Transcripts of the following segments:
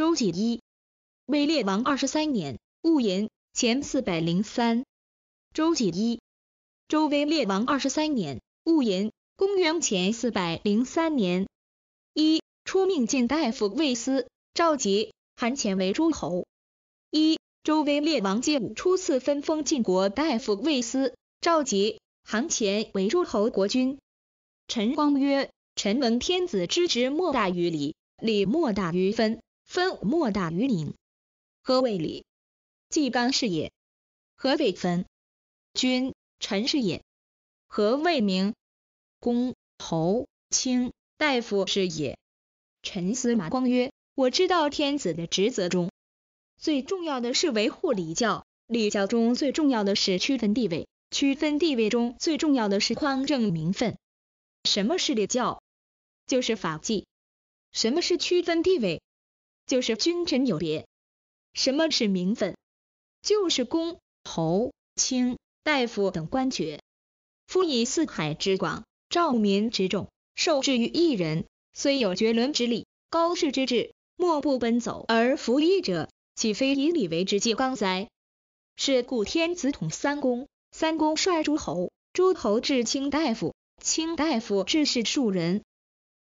周己一，魏烈王二十三年，戊寅，前四百零三。周己一，周威烈王二十三年，戊寅，公元前四百零三年。一初命晋大夫魏斯、赵籍、韩虔为诸侯。一周威烈王介五初次分封晋国大夫魏斯、赵籍、韩虔为诸侯国君。臣光曰：臣闻天子之职莫大于礼，礼莫大于分。分莫大于礼，何谓礼？祭邦是也。何谓分？君臣是也。何谓名？公侯卿大夫是也。陈司马光曰：我知道天子的职责中，最重要的是维护礼教，礼教中最重要的是区分地位，区分地位中最重要的是匡正名分。什么是礼教？就是法纪。什么是区分地位？就是君臣有别，什么是名分？就是公侯卿大夫等官爵。夫以四海之广，兆民之众，受制于一人，虽有绝伦之力，高士之志，莫不奔走而服役者，岂非以礼为之纪纲哉？是故天子统三公，三公率诸侯，诸侯至卿大夫，卿大夫至士庶人。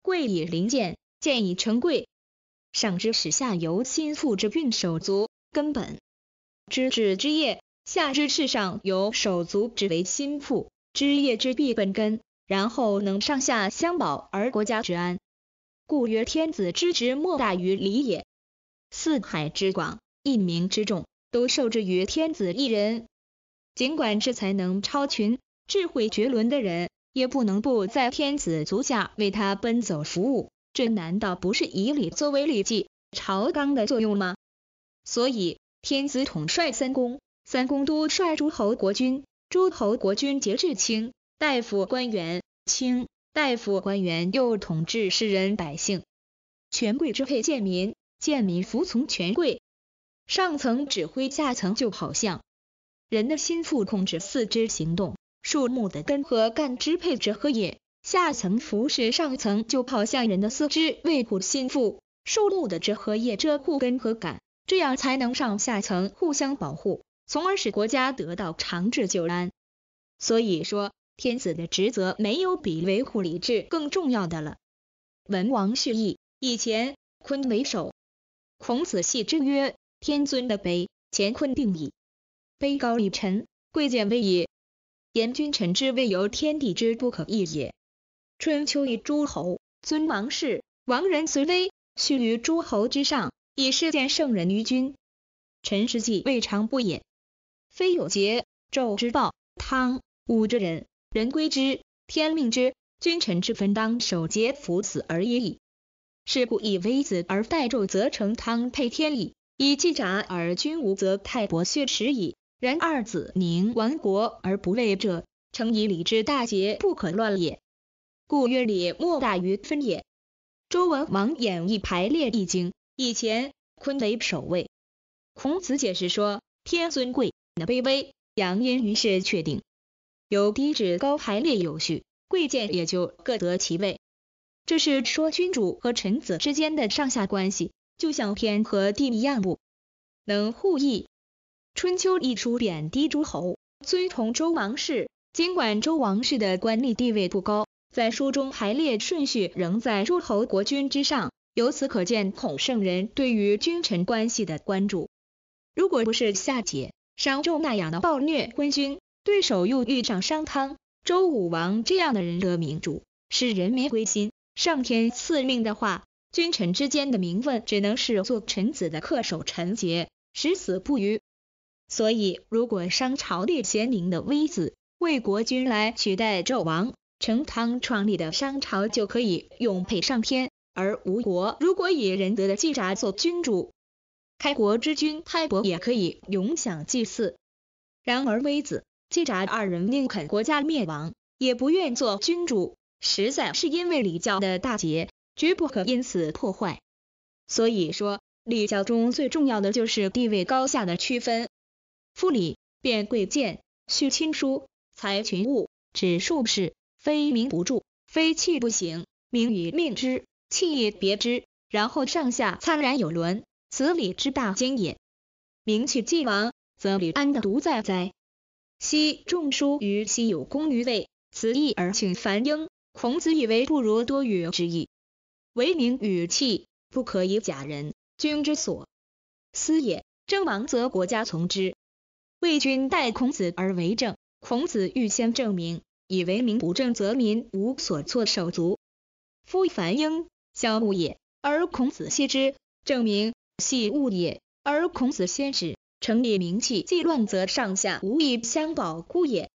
贵以临贱，贱以成贵。上知使下由心腹之运手足根本，知止之业；下知使上由手足之为心腹，知业之必本根，然后能上下相保而国家之安。故曰，天子之职莫大于礼也。四海之广，一民之众，都受制于天子一人。尽管是才能超群、智慧绝伦的人，也不能不在天子足下为他奔走服务。这难道不是以礼作为礼纪、朝纲的作用吗？所以天子统帅三公，三公都率诸侯国君，诸侯国君节制卿大夫官员，卿大夫官员又统治世人百姓，权贵支配贱民，贱民服从权贵，上层指挥下层，就好像人的心腹控制四肢行动，树木的根和干支配着和叶。下层服侍上层，就好像人的四肢为苦心腹、树木的枝和叶遮护根和杆，这样才能上下层互相保护，从而使国家得到长治久安。所以说，天子的职责没有比维护礼制更重要的了。文王蓄义，以前坤为首。孔子系之曰：天尊的碑，乾坤定矣。卑高以臣，贵贱威也。言君臣之位由天地之不可易也。春秋以诸侯尊王室，王人虽微，须于诸侯之上，以示见圣人于君。陈世记未尝不也。非有桀纣之暴，汤武之仁，人归之，天命之，君臣之分当守节辅此而已矣。是故以微子而代纣，则成汤配天矣；以季札而君吴，则太伯血耻矣。然二子宁亡国而不畏者，诚以礼之大节不可乱也。故曰礼莫大于分也。周文王演义排列易经，以前坤为首位。孔子解释说，天尊贵，地卑微，阳阴于是确定，由低至高排列有序，贵贱也就各得其位。这是说君主和臣子之间的上下关系，就像天和地一样，不能互异。春秋一书贬低诸侯，尊崇周王室，尽管周王室的官吏地位不高。在书中排列顺序仍在诸侯国君之上，由此可见孔圣人对于君臣关系的关注。如果不是夏桀、商纣那样的暴虐昏君，对手又遇上商汤、周武王这样的人德明主，使人民归心，上天赐命的话，君臣之间的名分只能是做臣子的恪守臣节，十死不渝。所以，如果商朝列贤明的微子为国君来取代纣王，成汤创立的商朝就可以永配上天，而吴国如果以仁德的季札做君主，开国之君开伯也可以永享祭祀。然而微子、季札二人宁肯国家灭亡，也不愿做君主，实在是因为礼教的大节绝不可因此破坏。所以说，礼教中最重要的就是地位高下的区分。夫礼，便贵贱，叙亲疏，才群物，指庶事。非名不著，非气不行。名与命之，气也别之，然后上下灿然有伦。此理之大经也。名气既亡，则李安得独在哉？昔仲叔于西有功于魏，此义而请樊英。孔子以为不如多与之意。为名与气，不可以假人君之所私也。征王则国家从之。魏君待孔子而为政，孔子欲先正明以为名不正则民无所措手足。夫凡应小物也，而孔子先之；证明系物也，而孔子先止。成立名器，既乱则上下无以相保故也。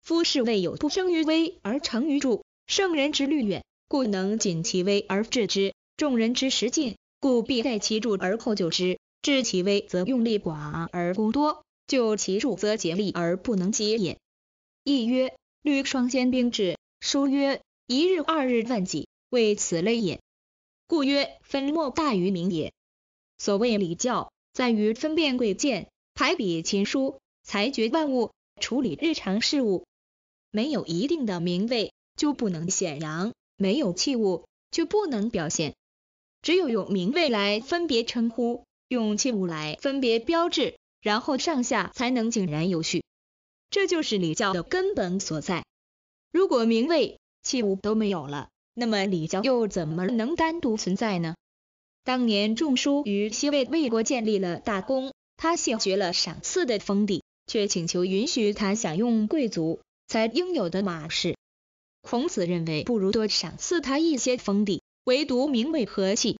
夫士未有不生于危而成于著，圣人之虑远，故能尽其危而治之；众人之识近，故必待其著而后救之。治其危则用力寡而功多，救其著则竭力而不能竭也。亦曰。律双兼兵制，书曰：一日二日万计，为此类也。故曰，分莫大于名也。所谓礼教，在于分辨贵贱，排比亲疏，裁决万物，处理日常事务。没有一定的名位，就不能显扬；没有器物，就不能表现。只有用名位来分别称呼，用器物来分别标志，然后上下才能井然有序。这就是礼教的根本所在。如果名位器物都没有了，那么礼教又怎么能单独存在呢？当年仲叔于西魏魏国建立了大功，他谢绝了赏赐的封地，却请求允许他享用贵族才应有的马氏。孔子认为，不如多赏赐他一些封地，唯独名位和器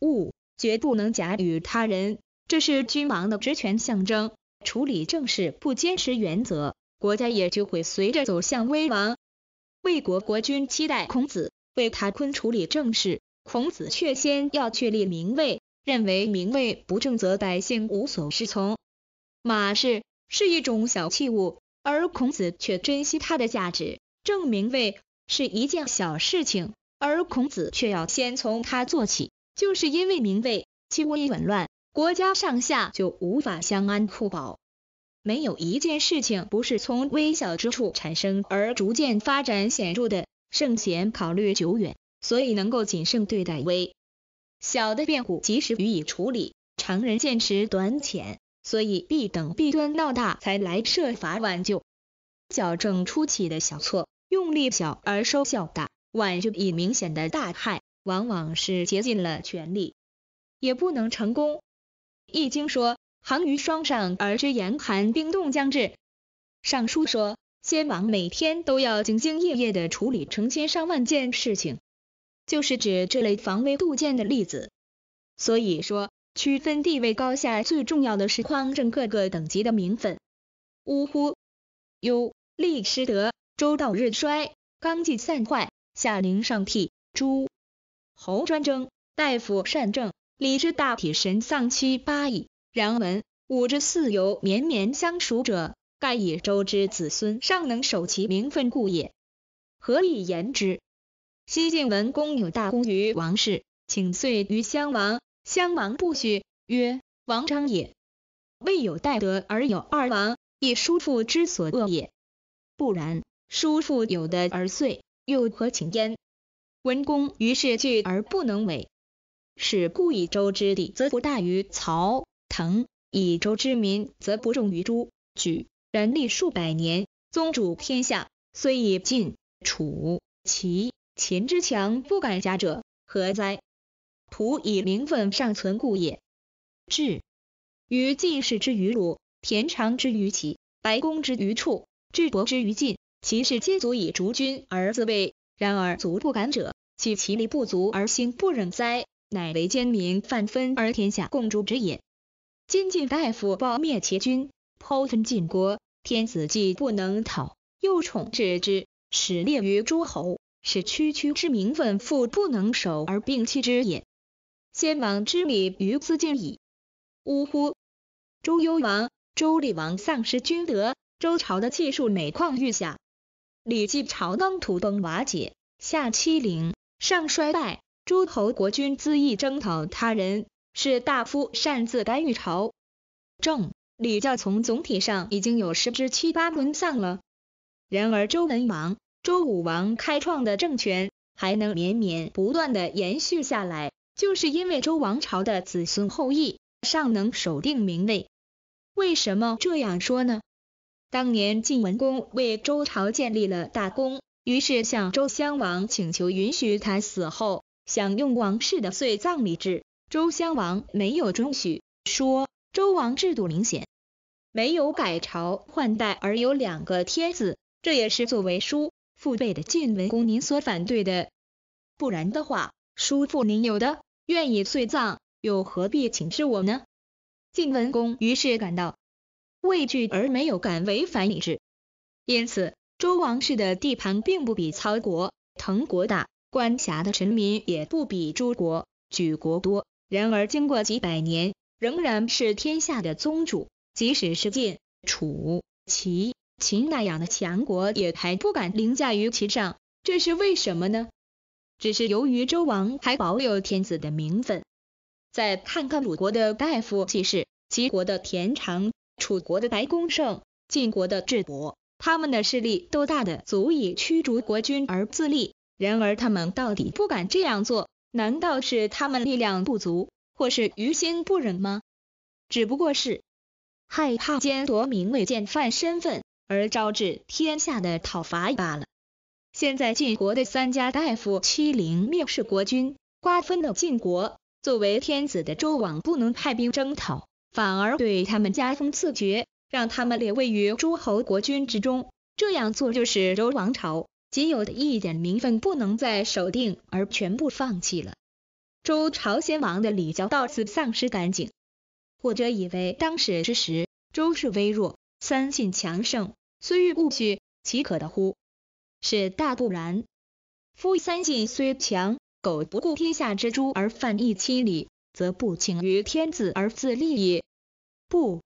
物绝不能假与他人，这是君王的职权象征。处理政事不坚持原则，国家也就会随着走向危亡。魏国国君期待孔子为他坤处理政事，孔子却先要确立名位，认为名位不正则百姓无所适从。马氏是一种小器物，而孔子却珍惜它的价值。正明位是一件小事情，而孔子却要先从他做起，就是因为名位器物紊乱。国家上下就无法相安互保。没有一件事情不是从微小之处产生而逐渐发展显著的。圣贤考虑久远，所以能够谨慎对待微小的变故，及时予以处理。常人见识短浅，所以必等弊端闹大才来设法挽救、矫正初期的小错，用力小而收效大。挽救已明显的大害，往往是竭尽了全力，也不能成功。易经说，寒于霜上而知严寒冰冻将至。尚书说，先王每天都要兢兢业业的处理成千上万件事情，就是指这类防微杜渐的例子。所以说，区分地位高下最重要的是匡正各个等级的名分。呜呼，忧，立失德，周道日衰，纲纪散坏，下陵上替，诸侯专争，大夫善政。礼之大体，神丧七八矣。然闻武之四有绵绵相属者，盖以周之子孙尚能守其名分故也。何以言之？西晋文公有大功于王室，请遂于襄王，襄王不许，曰：王昌也。未有代德而有二王，亦叔父之所恶也。不然，叔父有德而遂，又何请焉？文公于是惧而不能违。是故，以周之地，则不大于曹、滕；以周之民，则不重于诸。举人历数百年，宗主天下，虽以晋、楚、齐、秦之强，不敢加者，何哉？徒以名分尚存故也。至于晋氏之于鲁、田常之于齐、白公之于楚、智伯之于晋，其势皆足以逐君而自卫，然而卒不敢者，其其力不足而心不忍哉。乃为奸民犯分而天下共诛之也。今晋大夫暴灭其君，剖分晋国，天子既不能讨，又宠置之，使列于诸侯，使区区之名分复不能守而并弃之也。先王之礼于斯尽矣。呜呼！周幽王、周厉王丧失君德，周朝的气数每况愈下，礼记朝纲土崩瓦解，下欺凌，上衰败。诸侯国君恣意征讨他人，士大夫擅自干预朝政，礼教从总体上已经有十之七八沦丧了。然而周文王、周武王开创的政权还能绵绵不断的延续下来，就是因为周王朝的子孙后裔尚能守定名位。为什么这样说呢？当年晋文公为周朝建立了大功，于是向周襄王请求允许他死后。想用王室的岁葬礼制，周襄王没有准许，说周王制度明显没有改朝换代，而有两个天子，这也是作为叔父辈的晋文公您所反对的。不然的话，叔父您有的愿意岁葬，又何必请示我呢？晋文公于是感到畏惧而没有敢违反礼制，因此周王室的地盘并不比曹国、滕国大。管辖的臣民也不比诸国、举国多，然而经过几百年，仍然是天下的宗主。即使是晋、楚、齐、秦那样的强国，也还不敢凌驾于其上，这是为什么呢？只是由于周王还保有天子的名分。再看看鲁国的大夫季氏、齐国的田常、楚国的白公胜、晋国的智伯，他们的势力都大的足以驱逐国君而自立。然而他们到底不敢这样做？难道是他们力量不足，或是于心不忍吗？只不过是害怕兼夺名位贱犯身份而招致天下的讨伐罢了。现在晋国的三家大夫欺凌蔑视国君，瓜分了晋国。作为天子的周王不能派兵征讨，反而对他们加封赐爵，让他们列位于诸侯国君之中。这样做就是周王朝。仅有的一点名分，不能再守定，而全部放弃了。周朝先王的礼教，到此丧失干净。或者以为当时之时，周氏微弱，三晋强盛，虽欲固拒，岂可得乎？是大不然。夫三晋虽强，苟不顾天下之诸而犯一亲礼，则不请于天子而自立也。不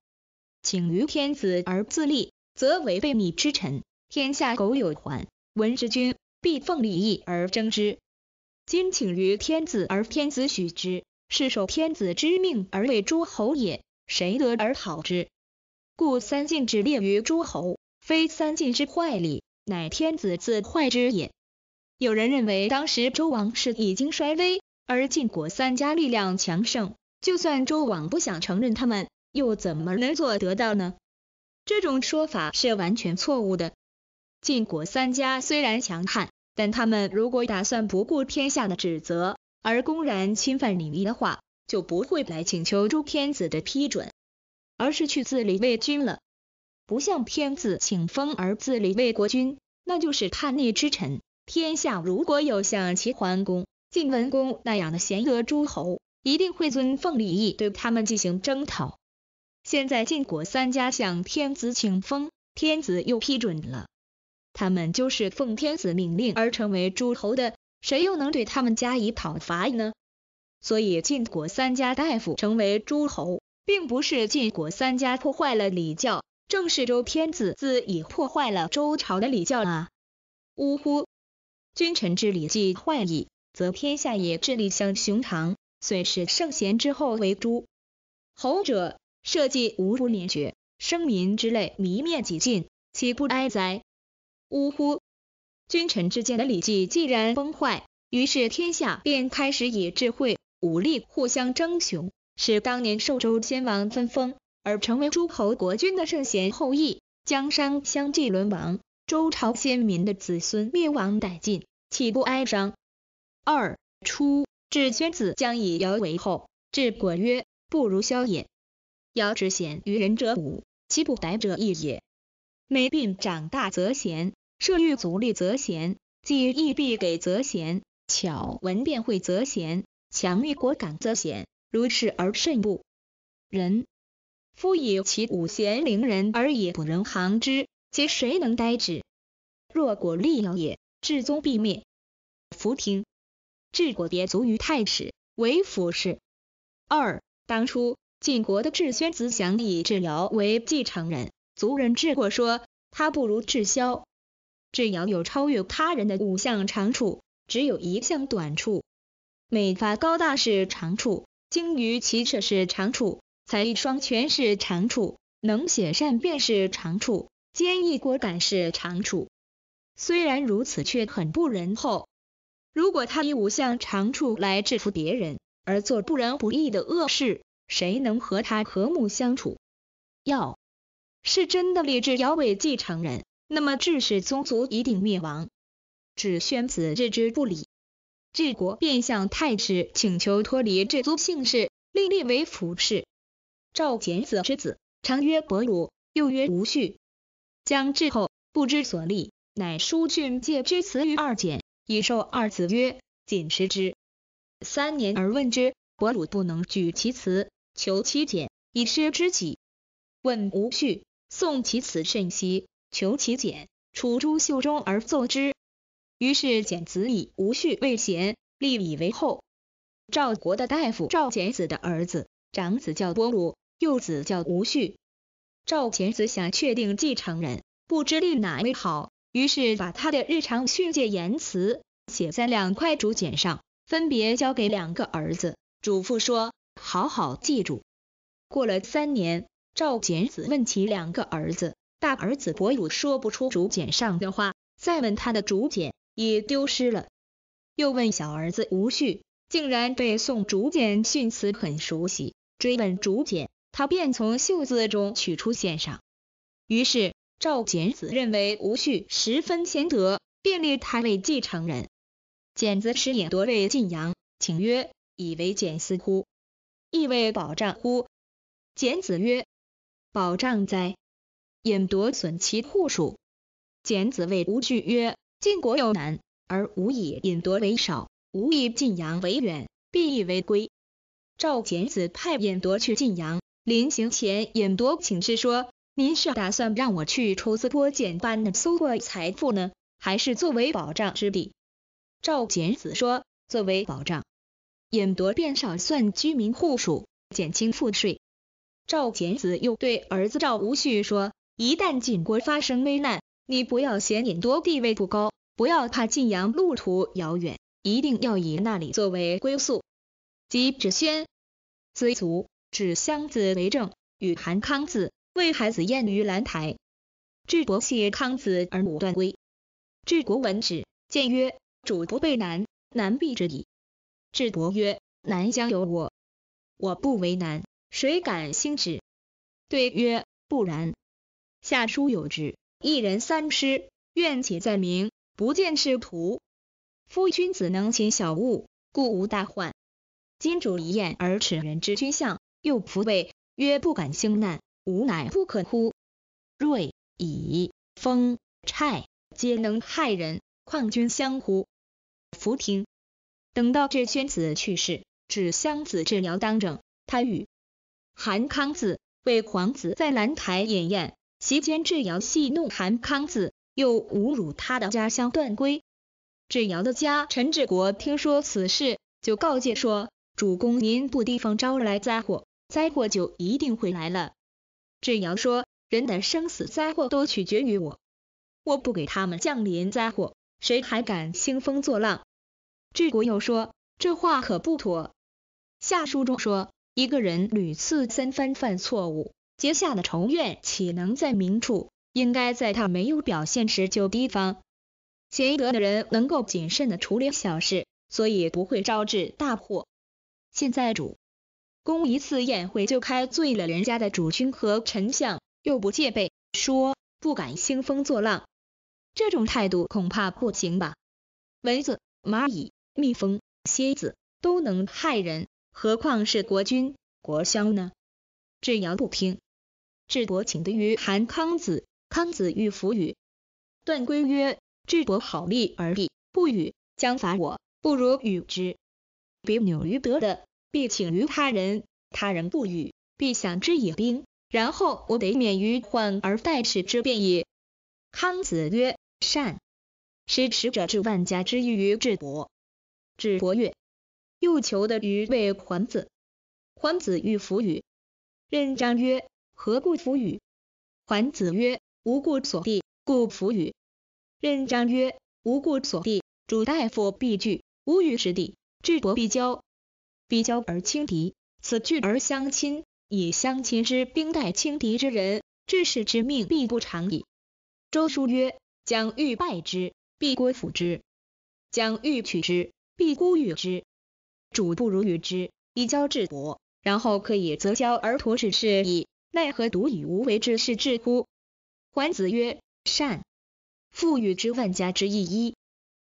请于天子而自立，则违背米之臣，天下苟有还。闻之，君必奉礼义而争之。今请于天子，而天子许之，是受天子之命而为诸侯也。谁得而讨之？故三晋之列于诸侯，非三晋之坏礼，乃天子自坏之也。有人认为当时周王室已经衰微，而晋国三家力量强盛，就算周王不想承认他们，又怎么能做得到呢？这种说法是完全错误的。晋国三家虽然强悍，但他们如果打算不顾天下的指责而公然侵犯礼仪的话，就不会来请求周天子的批准，而是去自立为君了。不像天子请封而自立为国君，那就是叛逆之臣。天下如果有像齐桓公、晋文公那样的贤德诸侯，一定会尊奉礼义，对他们进行征讨。现在晋国三家向天子请封，天子又批准了。他们就是奉天子命令而成为诸侯的，谁又能对他们加以讨伐呢？所以晋国三家大夫成为诸侯，并不是晋国三家破坏了礼教，正是周天子自己破坏了周朝的礼教啊！呜呼，君臣之礼既坏矣，则天下也治礼相雄长，遂是圣贤之后为诸侯者，社稷无不灭绝，生民之类弥灭几尽，岂不哀哉？呜呼！君臣之间的礼纪既然崩坏，于是天下便开始以智慧、武力互相争雄，使当年受周先王分封而成为诸侯国君的圣贤后裔，江山相继沦亡，周朝先民的子孙灭亡殆尽，岂不哀伤？二初，智宣子将以尧为后，治果曰：不如萧也。尧之贤于人者五，其不逮者一也。每病长大则贤，射御足力则贤，技亦必给则贤，巧文便会则贤，强欲果敢则贤。如是而甚不仁。夫以其五贤凌人，而以不仁行之，其谁能呆之？若果立尧也，至宗必灭。福听，治国别卒于太史，为辅事。二当初，晋国的智宣子想以治疗为继承人。族人治过说，他不如智霄。智瑶有超越他人的五项长处，只有一项短处。美发高大是长处，精于骑射是长处，才艺双全是长处，能写善便是长处，坚毅果敢是长处。虽然如此，却很不仁厚。如果他以五项长处来制服别人，而做不仁不义的恶事，谁能和他和睦相处？要。是真的立志要为继承人，那么智氏宗族一定灭亡。只宣子置之不理，智国便向太史请求脱离智族姓氏，另立为服氏。赵简子之子，常曰伯鲁，又曰无序。将至后不知所立，乃叔俊借之词于二简，以授二子曰：“谨持之。”三年而问之，伯鲁不能举其辞，求其简以失知己。问无序。送其辞甚息，求其简，处诸袖中而奏之。于是简子以无序为贤，立以为后。赵国的大夫赵简子的儿子，长子叫郭鲁，幼子叫吴旭。赵简子想确定继承人，不知立哪位好，于是把他的日常训诫言辞写在两块竹简上，分别交给两个儿子，嘱咐说：“好好记住。”过了三年。赵简子问起两个儿子，大儿子伯鲁说不出竹简上的话，再问他的竹简也丢失了。又问小儿子吴旭，竟然背诵竹简训词很熟悉，追问竹简，他便从袖子中取出献上。于是赵简子认为吴旭十分贤德，便立他为继承人。简子持也夺位晋阳，请曰：以为简似乎？亦为保障乎？简子曰：保障灾，引夺损其户数。简子谓无惧曰：“晋国有难，而吾以引夺为少，吾以晋阳为远，必以为归。”赵简子派引夺去晋阳，临行前引夺请示说：“您是打算让我去抽丝剥茧般的搜刮财富呢，还是作为保障之地？赵简子说：“作为保障。”引夺便少算居民户数，减轻赋税。赵简子又对儿子赵无恤说，一旦晋国发生危难，你不要嫌尹多地位不高，不要怕晋阳路途遥远，一定要以那里作为归宿。即指宣，崔卒，指襄子为政，与韩康子、魏孩子宴于兰台。智伯谢康子而母断归。智国闻之，见曰：“主不备难，难避之矣。”智伯曰：“难将由我，我不为难。”谁敢兴之？”对曰：不然。下书有旨，一人三师，怨且在明，不见是徒。夫君子能擒小物，故无大患。今主一宴而耻人之君相，又弗谓曰：不敢兴难，吾乃不可乎？锐以风钗皆能害人，况君相乎？福听。等到这君子去世，指相子治疗当政，他与。韩康子为皇子在兰台饮宴，席间智瑶戏弄韩康子，又侮辱他的家乡段归。智瑶的家陈志国听说此事，就告诫说：“主公您不提防，招来灾祸，灾祸就一定会来了。”智瑶说：“人的生死灾祸都取决于我，我不给他们降临灾祸，谁还敢兴风作浪？”智国又说：“这话可不妥。”下书中说。一个人屡次三番犯错误，结下的仇怨岂能在明处？应该在他没有表现时就提防。贤德的人能够谨慎地处理小事，所以不会招致大祸。现在主公一次宴会就开醉了人家的主君和丞相，又不戒备，说不敢兴风作浪，这种态度恐怕不行吧？蚊子、蚂蚁、蜜蜂、蝎子都能害人。何况是国君、国相呢？智瑶不听。智伯请的于韩康子，康子欲服与。段归曰：“智伯好利而弊，不与，将伐我，不如与之。别扭于得的，必请于他人，他人不与，必想之以兵，然后我得免于患而待之之变也。”康子曰：“善。”失持者置万家之欲于智伯。智伯曰。又求的于谓桓子，桓子欲服与，任章曰：何故服与？”桓子曰：无故所地，故服与。”任章曰：无故所地，主大夫必惧，无与之地，智伯必交。必交而轻敌，此惧而相亲，以相亲之兵待轻敌之人，致世之命必不长矣。周叔曰：将欲败之，必郭辅之；将欲取之，必孤与之。主不如与之以交至薄，然后可以择交而图之是矣。奈何独以无为之事治乎？桓子曰：善。富予之万家之邑一。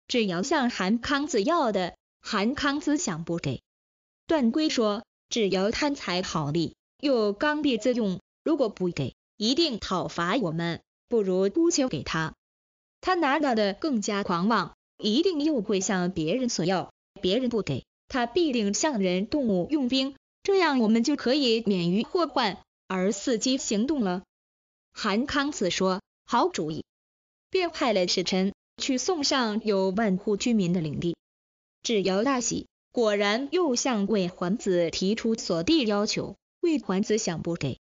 智尧向韩康子要的，韩康子想不给。段圭说，智尧贪财好利，又刚愎自用，如果不给，一定讨伐我们，不如姑且给他。他拿到的更加狂妄，一定又会向别人索要，别人不给。他必定向人动武用兵，这样我们就可以免于祸患，而伺机行动了。韩康子说：“好主意。”便派了使臣去送上有万户居民的领地。智瑶大喜，果然又向魏桓子提出索地要求。魏桓子想不给，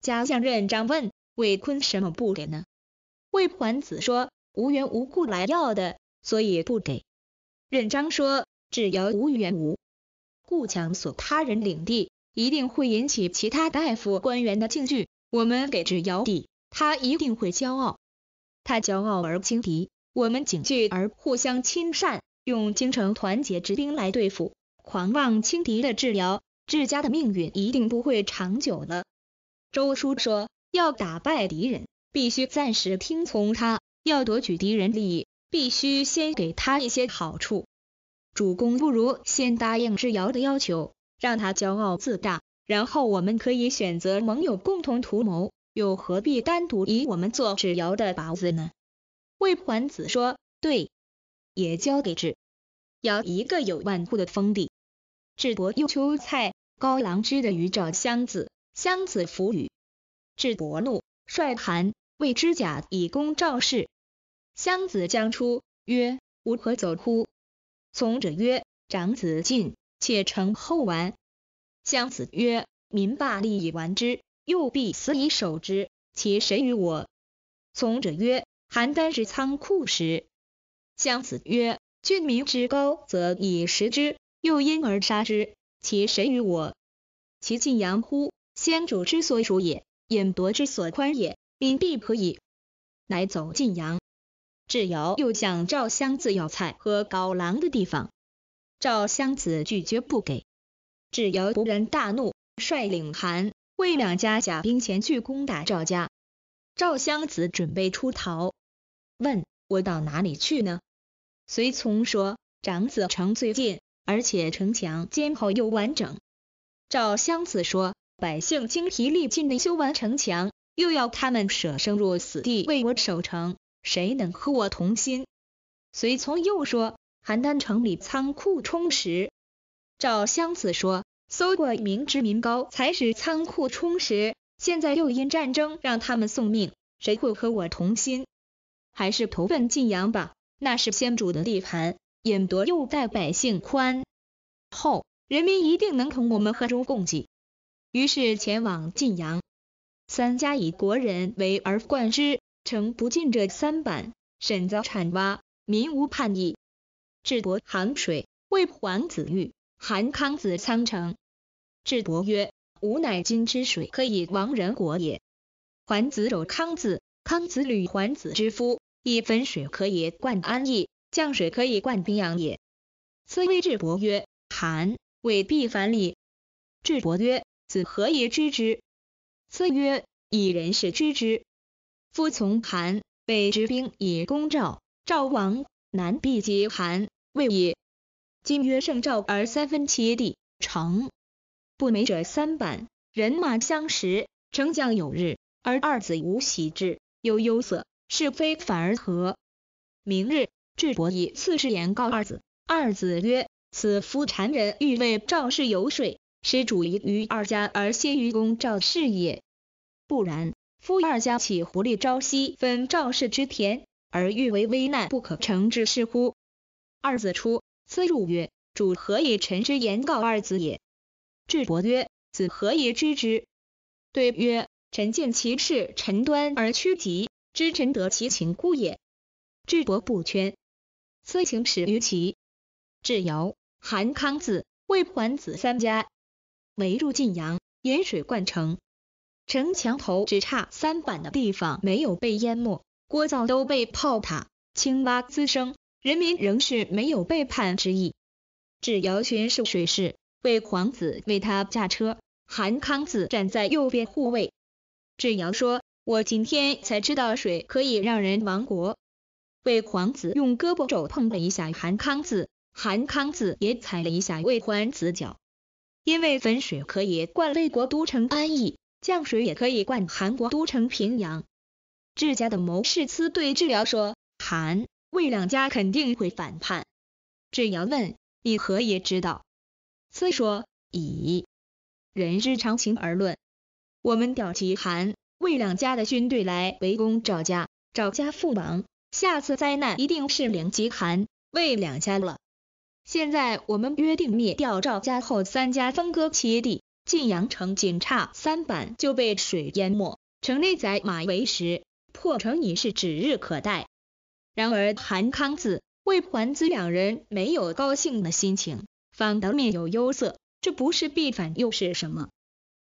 家相任章问：“魏坤什么不给呢？”魏桓子说：“无缘无故来要的，所以不给。”任章说。治尧无远无，故强索他人领地，一定会引起其他大夫官员的敬惧。我们给治尧地，他一定会骄傲。他骄傲而轻敌，我们警惧而互相亲善，用京城团结之兵来对付狂妄轻敌的治疗，治家的命运一定不会长久了。周叔说，要打败敌人，必须暂时听从他；要夺取敌人利益，必须先给他一些好处。主公不如先答应智瑶的要求，让他骄傲自大，然后我们可以选择盟友共同图谋，又何必单独以我们做智瑶的靶子呢？魏桓子说：“对，也交给智瑶一个有万户的封地。智伯又秋蔡、高、郎之的鱼照襄子，襄子扶雨，智伯怒，率韩、魏之甲以攻赵氏。襄子将出，曰：吾何走乎？”从者曰：“长子进，且成后完。”襄子曰：“民罢力以完之，又必死以守之，其谁与我？”从者曰：“邯郸之仓库食。”襄子曰：“郡民之高，则以食之，又因而杀之，其谁与我？”其晋阳乎？先主之所属也，引夺之所宽也，民必可以，乃走晋阳。智瑶又向赵襄子要菜和搞狼的地方，赵襄子拒绝不给，智瑶勃然大怒，率领韩、魏两家甲兵前去攻打赵家。赵襄子准备出逃，问，我到哪里去呢？随从说，长子城最近，而且城墙坚固又完整。赵襄子说，百姓精疲力尽的修完城墙，又要他们舍生入死地为我守城。谁能和我同心？随从又说，邯郸城里仓库充实。赵襄子说，搜过民脂民膏，才使仓库充实。现在又因战争让他们送命，谁会和我同心？还是投奔晋阳吧，那是先主的地盘，引夺又待百姓宽厚，人民一定能同我们和衷共济。于是前往晋阳，三家以国人为而冠之。成不尽这三版，沈遭产挖，民无叛意。智伯行水，谓桓子玉、韩康子、仓城。智伯曰：吾乃今之水，可以亡人国也。桓子守康子，康子履桓子之夫，以汾水可以灌安邑，降水可以灌平阳也。此谓智伯曰：韩未必反礼。智伯曰：子何以知之？此曰：以人事知之。夫从韩北之兵以攻赵，赵王南必结韩，魏也。今曰胜赵而三分其地，成不美者三版，人马相识，丞相有日，而二子无喜志，有忧色，是非反而和。明日，智伯以四世言告二子，二子曰：此夫谗人欲为赵氏游说，使主疑于二家而先于攻赵氏也。不然。夫二家起狐狸，朝夕分赵氏之田，而欲为危难不可成之事乎？二子出，虽入曰，主何以臣之言告二子也？智伯曰，子何以知之？对曰，臣见其事臣端而屈，吉，知臣得其情故也。智伯不悛，虽请使于齐。智尧、韩康子，魏桓子三家，围入晋阳，引水灌城。城墙头只差三板的地方没有被淹没，锅灶都被炮塔、青蛙滋生，人民仍是没有背叛之意。智瑶宣视水师，魏皇子为他驾车，韩康子站在右边护卫。智瑶说：“我今天才知道水可以让人亡国。”魏皇子用胳膊肘碰了一下韩康子，韩康子也踩了一下魏桓子脚，因为汾水可以灌魏国都城安邑。降水也可以灌韩国都城平阳。智家的谋士司对智瑶说，韩、魏两家肯定会反叛。智瑶问，你何也知道？思说，以人之常情而论，我们调集韩、魏两家的军队来围攻赵家，赵家覆亡，下次灾难一定是两及韩、魏两家了。现在我们约定灭掉赵家后，三家分割其地。晋阳城仅差三板就被水淹没，城内载马为食，破城已是指日可待。然而韩康子、魏桓子两人没有高兴的心情，反倒面有忧色，这不是必反又是什么？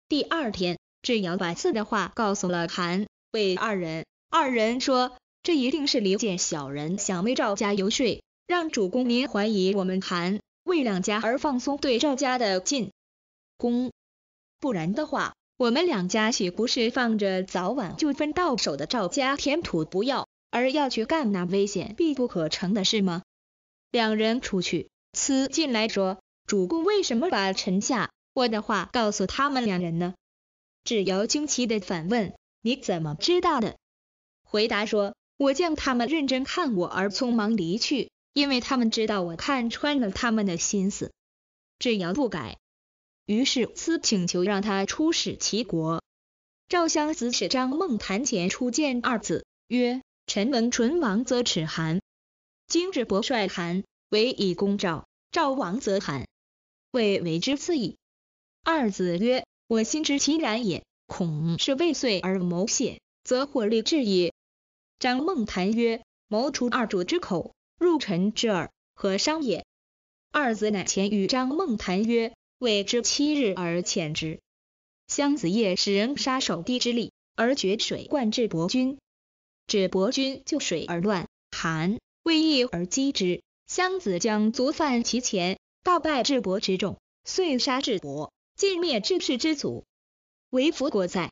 第二天，智瑶把字的话告诉了韩、魏二人，二人说，这一定是离间小人想为赵家游说，让主公您怀疑我们韩、魏两家而放松对赵家的进攻。不然的话，我们两家岂不是放着早晚就分到手的赵家田土不要，而要去干那危险必不可成的事吗？两人出去，呲进来说，主公为什么把臣下我的话告诉他们两人呢？智瑶惊奇的反问，你怎么知道的？回答说，我见他们认真看我而匆忙离去，因为他们知道我看穿了他们的心思。智瑶不改。于是，私请求让他出使齐国。赵襄子使张孟谈前出见二子，曰：“臣闻唇王则齿寒，今日伯帅韩、为以攻赵，赵王则韩、谓为之次矣。”二子曰：“我心知其然也，恐是未遂而谋泄，则祸利至矣。”张孟谈曰：“谋出二主之口，入臣之耳，何伤也？”二子乃前与张孟谈曰。谓之七日而遣之。襄子夜使人杀守堤之吏，而决水灌至伯军。智伯军就水而乱，韩魏易而击之。襄子将卒犯其前，大败智伯之众，遂杀智伯，尽灭智氏之族。为福国在。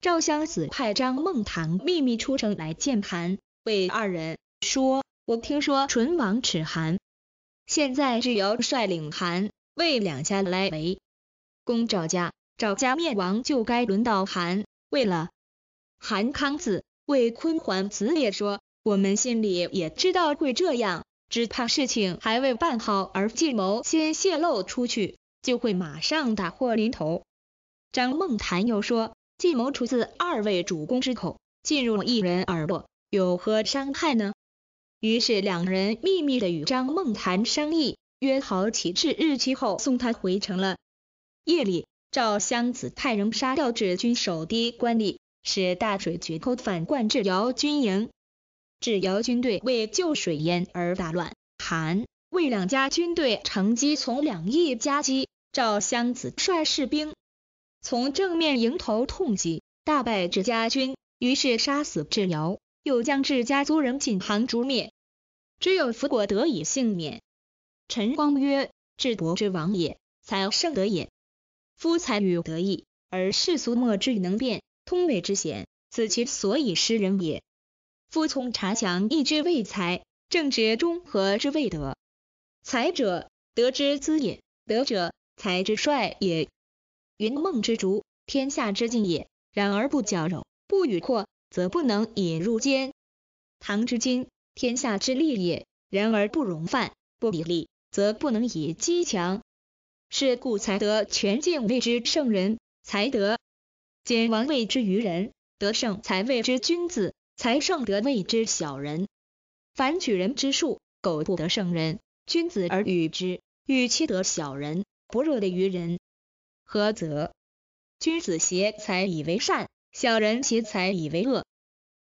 赵襄子派张孟谈秘密出城来见韩魏二人，说：“我听说唇亡齿寒，现在是由率领韩。”魏两家来围攻赵家，赵家灭亡就该轮到韩魏了。韩康子、魏桓子也说，我们心里也知道会这样，只怕事情还未办好而计谋先泄露出去，就会马上大祸临头。张梦谈又说，计谋出自二位主公之口，进入一人耳朵，有何伤害呢？于是两人秘密的与张梦谈商议。约好启事日期后，送他回城了。夜里，赵襄子派人杀掉智军守堤官吏，使大水决口反灌治尧军营。智尧军队为救水淹而大乱，韩、魏两家军队乘机从两翼夹击。赵襄子率士兵从正面迎头痛击，大败智家军，于是杀死智尧，又将智家族人锦行诛灭，只有此国得以幸免。陈光曰：“治国之王也，才圣德也。夫才与德义，而世俗莫之能辨，通谓之贤。此其所以失人也。夫从察强义之谓才，正直中和之谓德。才者，德之资也；德者，才之帅也。云梦之竹，天下之境也；然而不矫揉，不与阔，则不能引入间。唐之今，天下之利也；然而不容犯，不以利。”则不能以积强，是故才德全敬谓之圣人，才德谨王谓之愚人，德胜才谓之君子，才胜德谓之小人。凡举人之术，苟不得圣人、君子而与之，与其得小人，不若得愚人。何则？君子挟才以为善，小人挟才以为恶。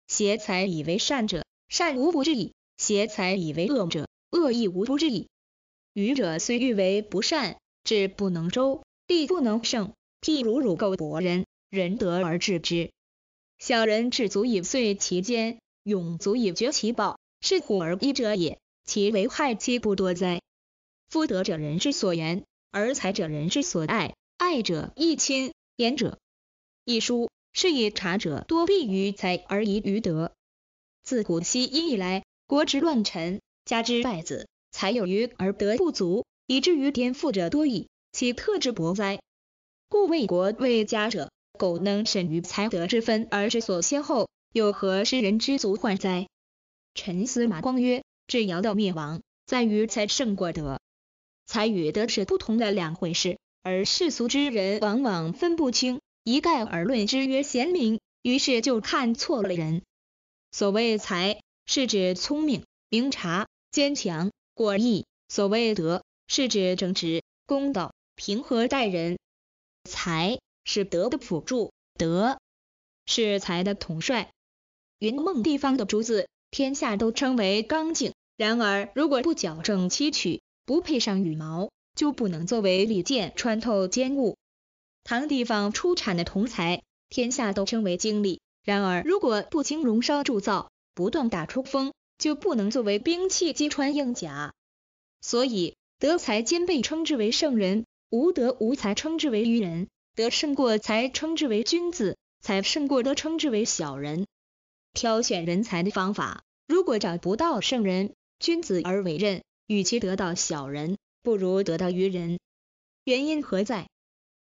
挟才以为善者，善无不至矣；挟才以为恶者，恶亦无不至矣。愚者虽欲为不善，智不能周，地不能胜。譬如汝垢搏人，仁得而治之；小人智足以遂其奸，勇足以决其暴，是虎而医者也。其为害，其不多哉！夫德者，人之所言，而才者，人之所爱。爱者亦亲，严者亦疏。是以察者多弊于才而遗于德。自古昔以来，国之乱臣，家之败子。才有余而德不足，以至于颠覆者多矣，其特之薄哉！故为国为家者，苟能审于才德之分而知所先后，有何失人之足患哉？臣司马光曰：至尧的灭亡，在于才胜过德。才与德是不同的两回事，而世俗之人往往分不清，一概而论之曰贤明，于是就看错了人。所谓才，是指聪明、明察、坚强。果义，所谓德，是指正直、公道、平和待人；才，是德的辅助，德是才的统帅。云梦地方的竹子，天下都称为刚劲；然而，如果不矫正期曲，不配上羽毛，就不能作为利剑穿透坚物。唐地方出产的铜材，天下都称为精利；然而，如果不经熔烧铸造，不断打出锋。就不能作为兵器击穿硬甲，所以德才兼备称之为圣人，无德无才称之为愚人，德胜过才称之为君子，才胜过德称之为小人。挑选人才的方法，如果找不到圣人、君子而委任，与其得到小人，不如得到愚人。原因何在？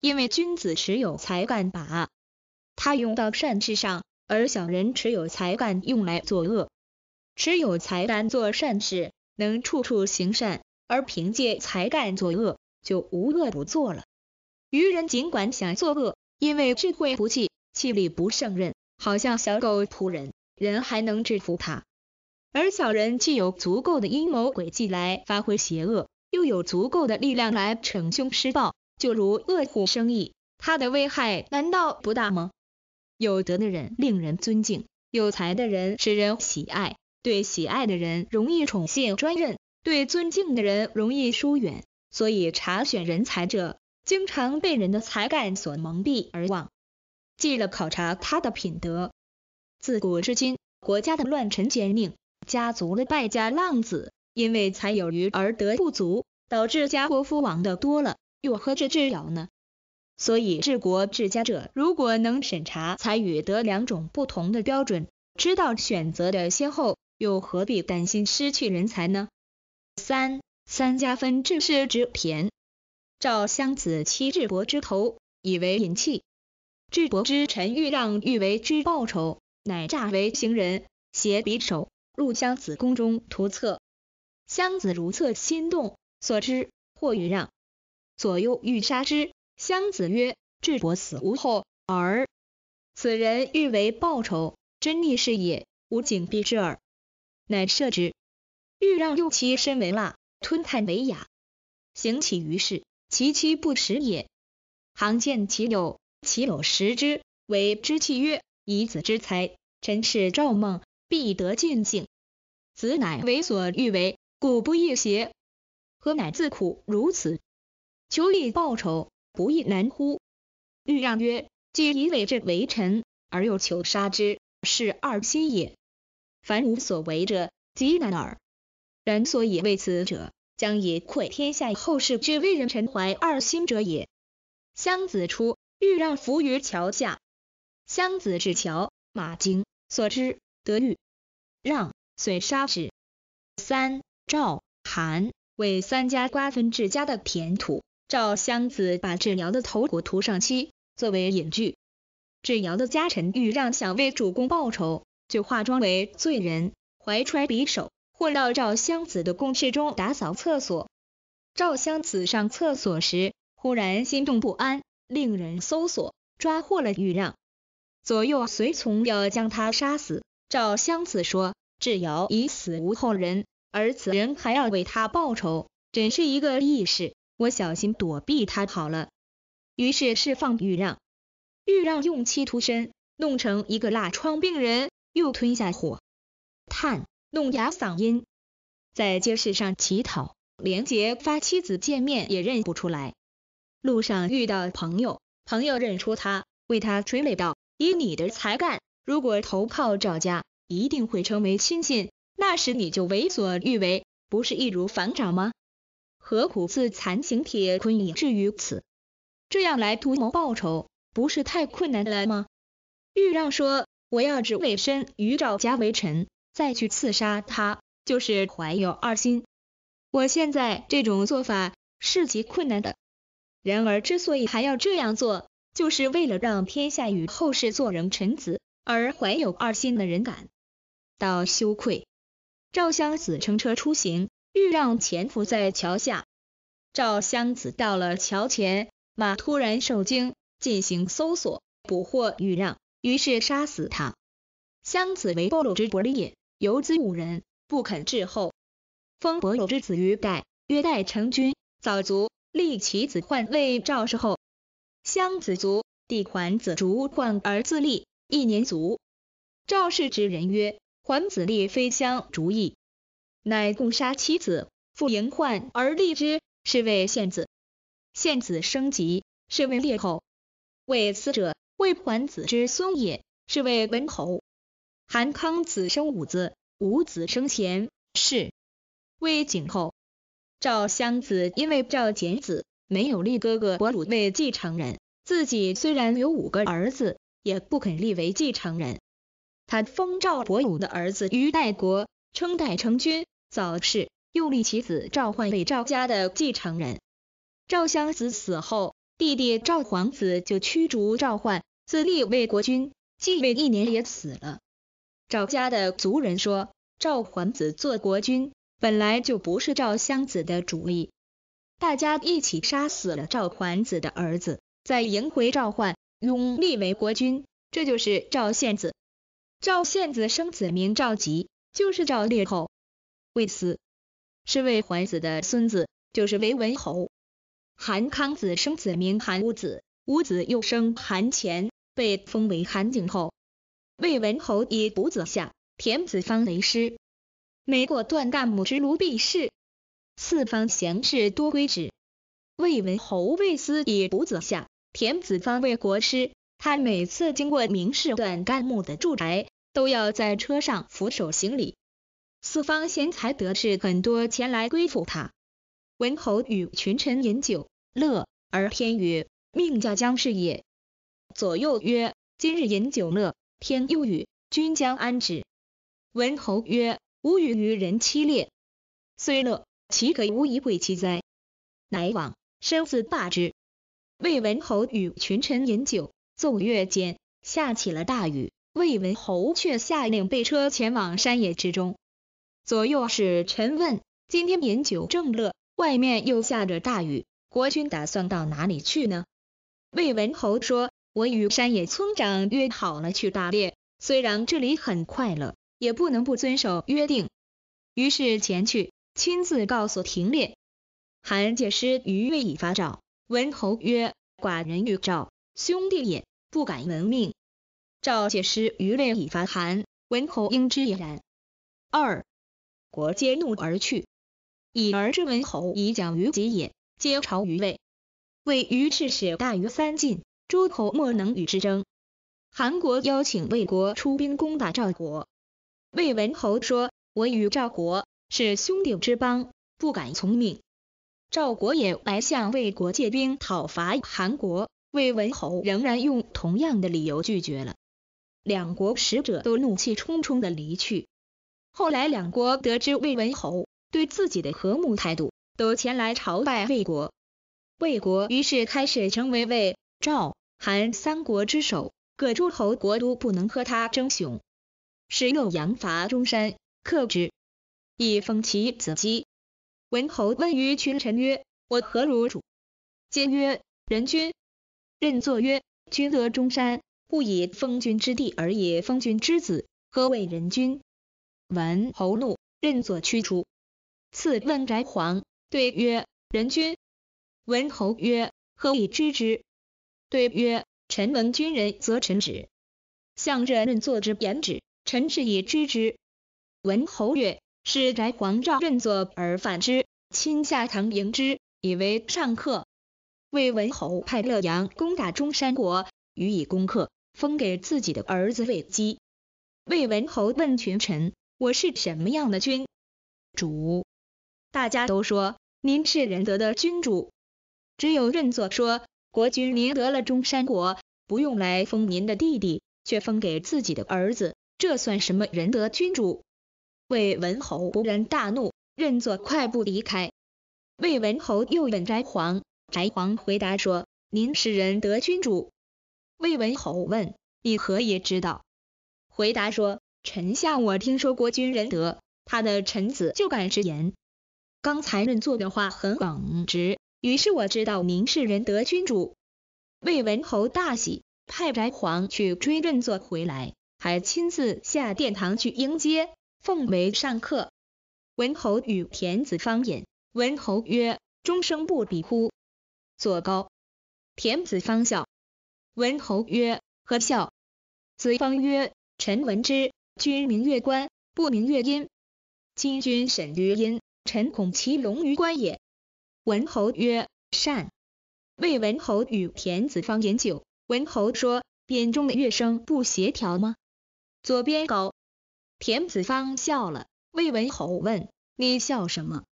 因为君子持有才干，把他用到善事上，而小人持有才干用来作恶。持有才干做善事，能处处行善；而凭借才干作恶，就无恶不作了。愚人尽管想作恶，因为智慧不济，气力不胜任，好像小狗扑人，人还能制服他。而小人既有足够的阴谋诡计来发挥邪恶，又有足够的力量来逞凶施暴，就如恶虎生翼，它的危害难道不大吗？有德的人令人尊敬，有才的人使人喜爱。对喜爱的人容易宠幸专任，对尊敬的人容易疏远，所以察选人才者经常被人的才干所蒙蔽而忘，记了考察他的品德。自古至今，国家的乱臣奸佞，家族的败家浪子，因为才有余而德不足，导致家国夫亡的多了，又何止治尧呢？所以治国治家者如果能审查才与德两种不同的标准，知道选择的先后。又何必担心失去人才呢？三三家分治是之田。赵襄子欺智伯之头，以为隐器。智伯之臣欲让欲为之报仇，乃诈为行人，携匕首入襄子宫中图策。襄子如策心动，所知或欲让。左右欲杀之，襄子曰：智伯死无后，而此人欲为报仇，真逆是也，吾警避之耳。乃射之，欲让用其身为蜡，吞炭为雅，行起于世，其妻不食也。行见其有，其有食之，为之契曰：“以子之才，臣是赵孟，必得见境。子乃为所欲为，故不易邪？何乃自苦如此？求以报仇，不亦难乎？”欲让曰：“既以为朕为臣，而又求杀之，是二心也。”凡无所为者，即难耳。然所以为此者，将以愧天下后世之为人臣怀二心者也。襄子出，欲让扶于桥下。襄子至桥，马惊，所之得欲让，遂杀之。三赵韩为三家瓜分智家的田土，赵襄子把治疗的头骨涂上漆，作为隐具。治疗的家臣欲让想为主公报仇。就化妆为罪人，怀揣匕首，混到赵襄子的供室中打扫厕所。赵襄子上厕所时，忽然心动不安，令人搜索，抓获了豫让。左右随从要将他杀死。赵襄子说：“智瑶已死无后人，而此人还要为他报仇，真是一个义士。我小心躲避他好了。”于是释放豫让。豫让用漆涂身，弄成一个蜡疮病人。又吞下火炭，弄哑嗓音，在街市上乞讨。连杰发妻子见面也认不出来。路上遇到朋友，朋友认出他，为他垂泪道：“以你的才干，如果投靠赵家，一定会成为亲信，那时你就为所欲为，不是易如反掌吗？何苦自残形铁坤以至于此？这样来图谋报仇，不是太困难了吗？”豫让说。我要只为身于赵家为臣，再去刺杀他，就是怀有二心。我现在这种做法是极困难的，然而之所以还要这样做，就是为了让天下与后世做人臣子而怀有二心的人感到羞愧。赵襄子乘车出行，豫让潜伏在桥下。赵襄子到了桥前，马突然受惊，进行搜索，捕获豫让。于是杀死他。襄子为伯鲁之伯利也，游子五人不肯之后，封伯鲁之子于代，曰代成君。早卒，立其子患为赵氏后。襄子卒，弟桓子逐患而自立，一年卒。赵氏之人曰，桓子立非相主意，乃共杀妻子，复迎患而立之，是谓献子。献子生疾，是谓列后。为死者。魏桓子之孙也是魏文侯。韩康子生五子，五子生贤，是魏景侯。赵襄子因为赵简子没有立哥哥伯鲁为继承人，自己虽然有五个儿子，也不肯立为继承人。他封赵伯鲁的儿子于代国，称代成君，早逝，又立其子赵焕为赵家的继承人。赵襄子死后。弟弟赵桓子就驱逐赵焕，自立为国君，继位一年也死了。赵家的族人说，赵桓子做国君本来就不是赵襄子的主意，大家一起杀死了赵桓子的儿子，再迎回赵桓，拥立为国君，这就是赵献子。赵献子生子名赵吉，就是赵烈侯。魏斯是魏桓子的孙子，就是魏文侯。韩康子生子名韩武子，武子又生韩虔，被封为韩景侯。魏文侯以卜子相，田子方为师。每过段干母之庐，必侍。四方贤士多归之。魏文侯为师以卜子相，田子方为国师，他每次经过名士段干木的住宅，都要在车上扶手行礼。四方贤才得士很多前来归附他。文侯与群臣饮酒乐，而天曰，命驾将是也。左右曰，今日饮酒乐，天又与君将安止？文侯曰，吾与于人欺劣，虽乐，岂可无以贵其哉？乃往，身自罢之。魏文侯与群臣饮酒，奏乐间下起了大雨，魏文侯却下令备车前往山野之中。左右使臣问，今天饮酒正乐。外面又下着大雨，国君打算到哪里去呢？魏文侯说：“我与山野村长约好了去打猎，虽然这里很快乐，也不能不遵守约定。”于是前去，亲自告诉廷烈。韩介师于月以发诏，文侯曰：“寡人欲赵，兄弟也不敢闻命。”赵介师于月以发韩，文侯应之也然。二国皆怒而去。以而之文侯以蒋于己也，皆朝于魏，魏于赤使大于三晋，诸侯莫能与之争。韩国邀请魏国出兵攻打赵国，魏文侯说：“我与赵国是兄弟之邦，不敢从命。”赵国也来向魏国借兵讨伐韩国，魏文侯仍然用同样的理由拒绝了。两国使者都怒气冲冲地离去。后来两国得知魏文侯。对自己的和睦态度，都前来朝拜魏国。魏国于是开始成为魏、赵、韩三国之首，各诸侯国都不能和他争雄。十又杨伐中山，克之，以封其子姬。文侯问于群臣曰：“我何如主？”皆曰：“人君。”任作曰：“君得中山，不以封君之地而以封君之子，何谓人君？”文侯怒，任作驱出。赐问翟黄，对曰：“人君。”文侯曰：“何以知之？”对曰：“臣闻君人，则臣止；向任坐之言止，臣是以知之。”文侯曰：“是翟黄召任坐而反之，亲下堂迎之，以为上客。”魏文侯派乐羊攻打中山国，予以攻克，封给自己的儿子魏姬。魏文侯问群臣：“我是什么样的君主？”大家都说您是仁德的君主，只有任作说国君您得了中山国，不用来封您的弟弟，却封给自己的儿子，这算什么仁德君主？魏文侯勃然大怒，任作快步离开。魏文侯又问翟璜，翟璜回答说您是仁德君主。魏文侯问你何以知道？回答说臣下我听说国君仁德，他的臣子就敢直言。刚才认作的话很耿直，于是我知道您是仁德君主。魏文侯大喜，派翟璜去追认作回来，还亲自下殿堂去迎接，奉为上客。文侯与田子方饮。文侯曰：“终生不比乎？”坐高。田子方笑。文侯曰：“何笑？”子方曰：“臣闻之，君明月官，不明月阴。今君审于音。”臣恐其龙于官也。文侯曰：“善。”魏文侯与田子方饮酒，文侯说：“编中的乐声不协调吗？”左边高，田子方笑了。魏文侯问：“你笑什么？”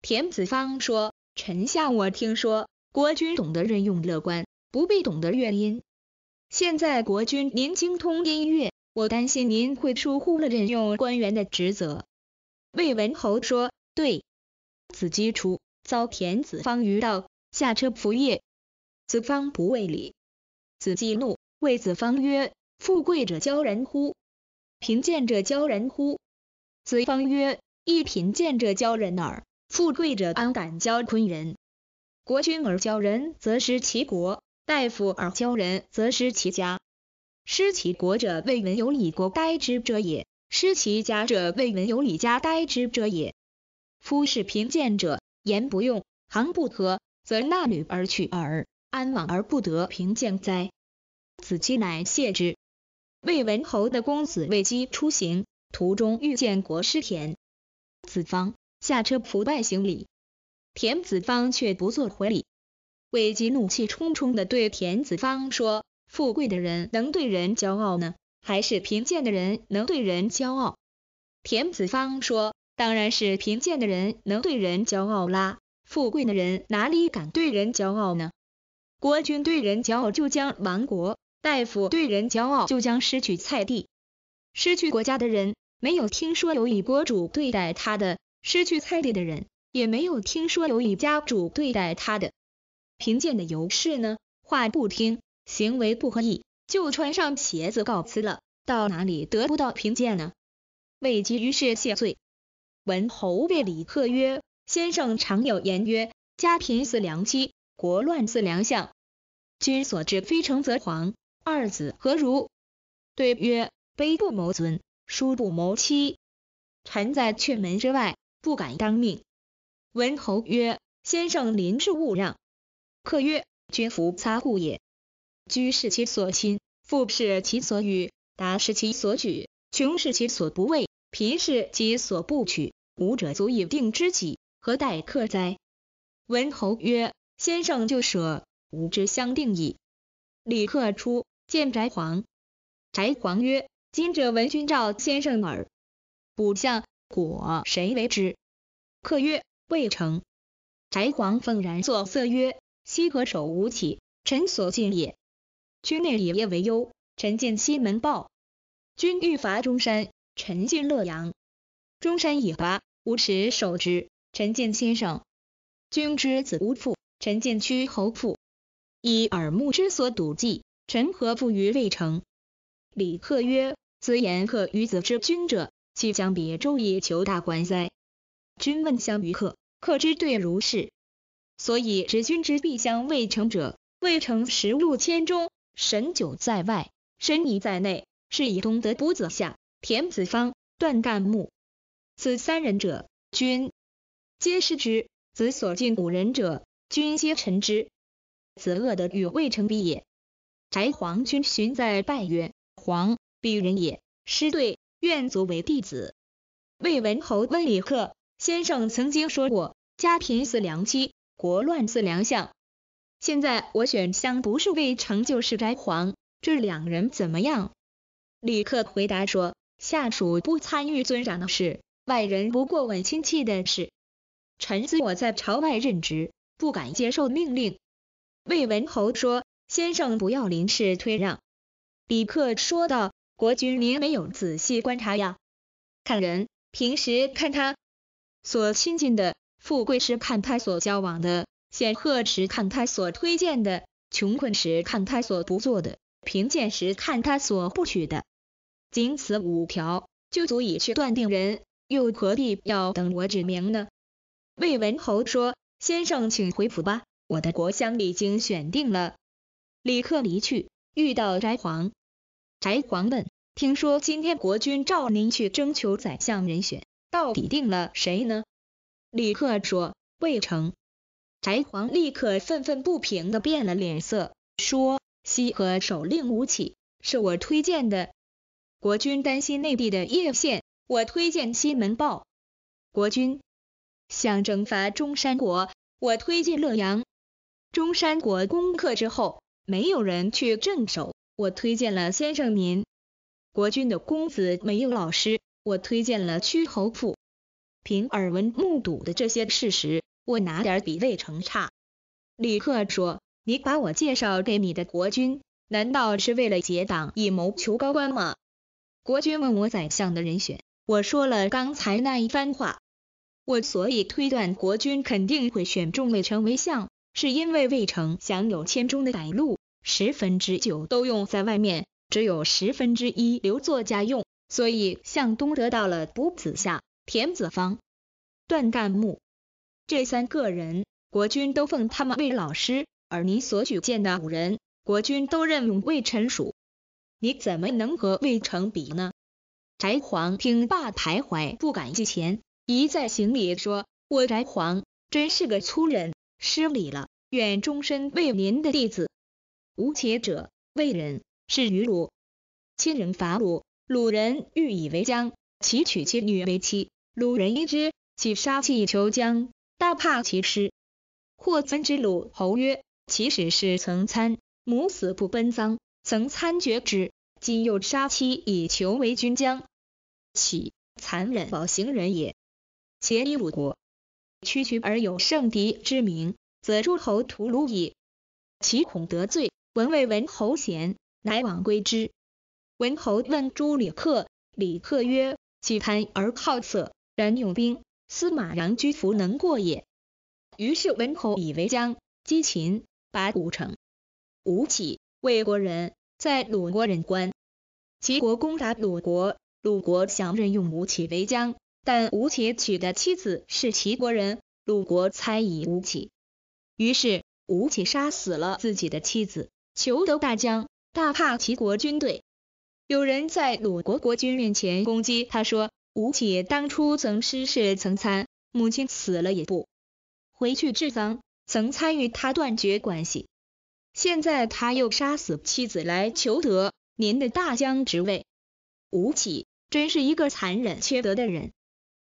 田子方说：“臣下，我听说国君懂得任用乐观，不必懂得乐音。现在国君您精通音乐，我担心您会疏忽了任用官员的职责。”魏文侯说。对，子鸡出，遭田子方于道，下车扶曳。子方不为礼。子鸡怒，谓子方曰：富贵者骄人乎？贫贱者骄人乎？子方曰：一贫贱者骄人耳，富贵者安敢骄困人？国君而骄人，则失其国；大夫而骄人，则失其家。失其国者，未闻有礼国呆之者也；失其家者，未闻有礼家呆之者也。夫是贫贱者，言不用，行不合，则纳女而去耳。安往而不得贫贱哉？子期乃谢之。魏文侯的公子魏基出行，途中遇见国师田子方，下车伏拜行礼。田子方却不作回礼。魏姬怒气冲冲地对田子方说：“富贵的人能对人骄傲呢？还是贫贱的人能对人骄傲？”田子方说。当然是贫贱的人能对人骄傲啦，富贵的人哪里敢对人骄傲呢？国君对人骄傲就将亡国，大夫对人骄傲就将失去菜地，失去国家的人，没有听说有以国主对待他的；失去菜地的人，也没有听说有以家主对待他的。贫贱的游士呢，话不听，行为不合意，就穿上鞋子告辞了，到哪里得不到贫贱呢？未及于是谢罪。文侯谓李克曰：“先生常有言曰，家贫似良妻，国乱似良相。君所至非诚则惶，二子何如？”对曰：“卑不谋尊，叔不谋妻。臣在阙门之外，不敢当命。”文侯曰：“先生临事勿让。”客曰：“君服差故也。居是其所亲，父士其所与，达是其所举，穷是其所不为。”皮士己所不取，吾者足以定知己，何待客哉？文侯曰：“先生就舍，吾之相定矣。”李克出，见翟璜。翟璜曰：“今者闻君召先生耳，卜相果谁为之？”客曰：“未成。”翟璜愤然作色曰：“西河守无起，臣所敬也。君内礼业为忧，臣见西门豹。君欲伐中山。”陈进洛阳，中山已拔，吾时守之。陈进先生，君之子无父，陈进屈侯父，以耳目之所睹计，臣何不于未成？李客曰：此言客于子之君者，其将别昼夜求大官哉？君问相于客，客之对如是。所以知君之必相未成者，未成十路千中，神久在外，神已在内，是以东得不子下。田子方、段干木，此三人者，君皆师之；子所敬五人者，君皆臣之。子恶得与未成比也？翟黄君寻在拜曰：黄，鄙人也，师对，愿足为弟子。魏文侯问李克：先生曾经说过，家贫似良妻，国乱似良相。现在我选相，不是魏成就是翟黄，这两人怎么样？李克回答说。下属不参与尊长的事，外人不过问亲戚的事。臣子我在朝外任职，不敢接受命令。魏文侯说：“先生不要临时推让。”李克说道：“国君您没有仔细观察呀。看人，平时看他所亲近的；富贵时看他所交往的；显赫时看他所推荐的；穷困时看他所不做的；贫贱时看他所不取的。”仅此五条就足以去断定人，又何必要等我指名呢？魏文侯说：“先生请回府吧，我的国相已经选定了。”李克离去，遇到翟黄。翟黄问：“听说今天国君召您去征求宰相人选，到底定了谁呢？”李克说：“魏成。”翟黄立刻愤愤不平的变了脸色，说：“西河首令吴起，是我推荐的。”国君担心内地的叶县，我推荐西门豹。国君想征伐中山国，我推荐乐阳。中山国攻克之后，没有人去镇守，我推荐了先生您。国君的公子没有老师，我推荐了屈侯父。凭耳闻目睹的这些事实，我哪点比魏成差？李克说：“你把我介绍给你的国君，难道是为了结党以谋求高官吗？”国君问我宰相的人选，我说了刚才那一番话。我所以推断国君肯定会选中魏成为相，是因为魏成享有千钟的财禄，十分之九都用在外面，只有十分之一留作家用。所以向东得到了卜子夏、田子方、段干木这三个人，国君都奉他们为老师。而你所举荐的五人，国君都任用魏臣属。你怎么能和魏成比呢？翟璜听罢徘徊，不敢近前，一再行礼说：“我翟璜真是个粗人，失礼了，愿终身为您的弟子。”吴且者，魏人，是于鲁，亲人伐鲁，鲁人欲以为将，其娶其女为妻，鲁人知之，其杀气求将，大怕其师。或尊之鲁侯曰：“其使是曾参，母死不奔丧，曾参绝之。”今又杀妻以求为君将，岂残忍保行人也？且以鲁国。区区而有胜敌之名，则诸侯屠戮矣。其恐得罪，闻谓文侯贤，乃往归之。文侯问诸李克，李克曰：既贪而好色，然用兵，司马穰居弗能过也。于是文侯以为将，击秦，拔五城。吴起，魏国人。在鲁国任官，齐国攻打鲁国，鲁国想任用吴起为将，但吴起娶的妻子是齐国人，鲁国猜疑吴起，于是吴起杀死了自己的妻子，求得大将，大怕齐国军队。有人在鲁国国君面前攻击他说，吴起当初曾失事曾参，母亲死了也不回去治丧，曾参与他断绝关系。现在他又杀死妻子来求得您的大将职位，吴起真是一个残忍缺德的人。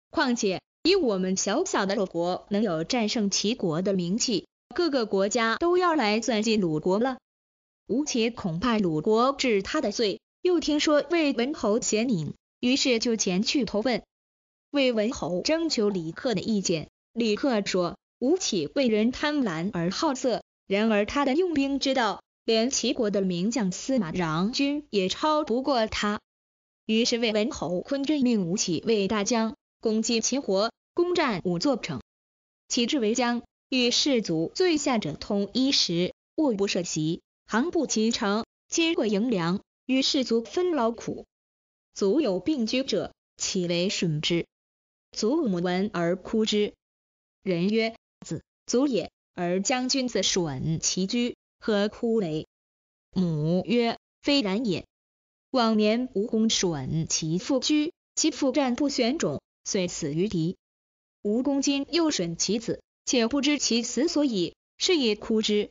况且以我们小小的鲁国能有战胜齐国的名气，各个国家都要来算计鲁国了。吴起恐怕鲁国治他的罪，又听说魏文侯贤明，于是就前去投奔魏文侯，征求李克的意见。李克说，吴起为人贪婪而好色。然而他的用兵之道，连齐国的名将司马穰君也超不过他。于是魏文侯昆任命吴起为大将，攻击齐国，攻占五座城。起至为将，与士卒最下者通衣食，卧不涉席，行不及乘，皆过营粮，与士卒分劳苦。卒有病疽者，岂为吮之，卒母闻而哭之。人曰：“子，卒也。”而将军子损其居，何哭雷？母曰：非然也。往年吴公损其父居，其父战不选种，遂死于敌。吴公今又损其子，且不知其死所以，是以哭之。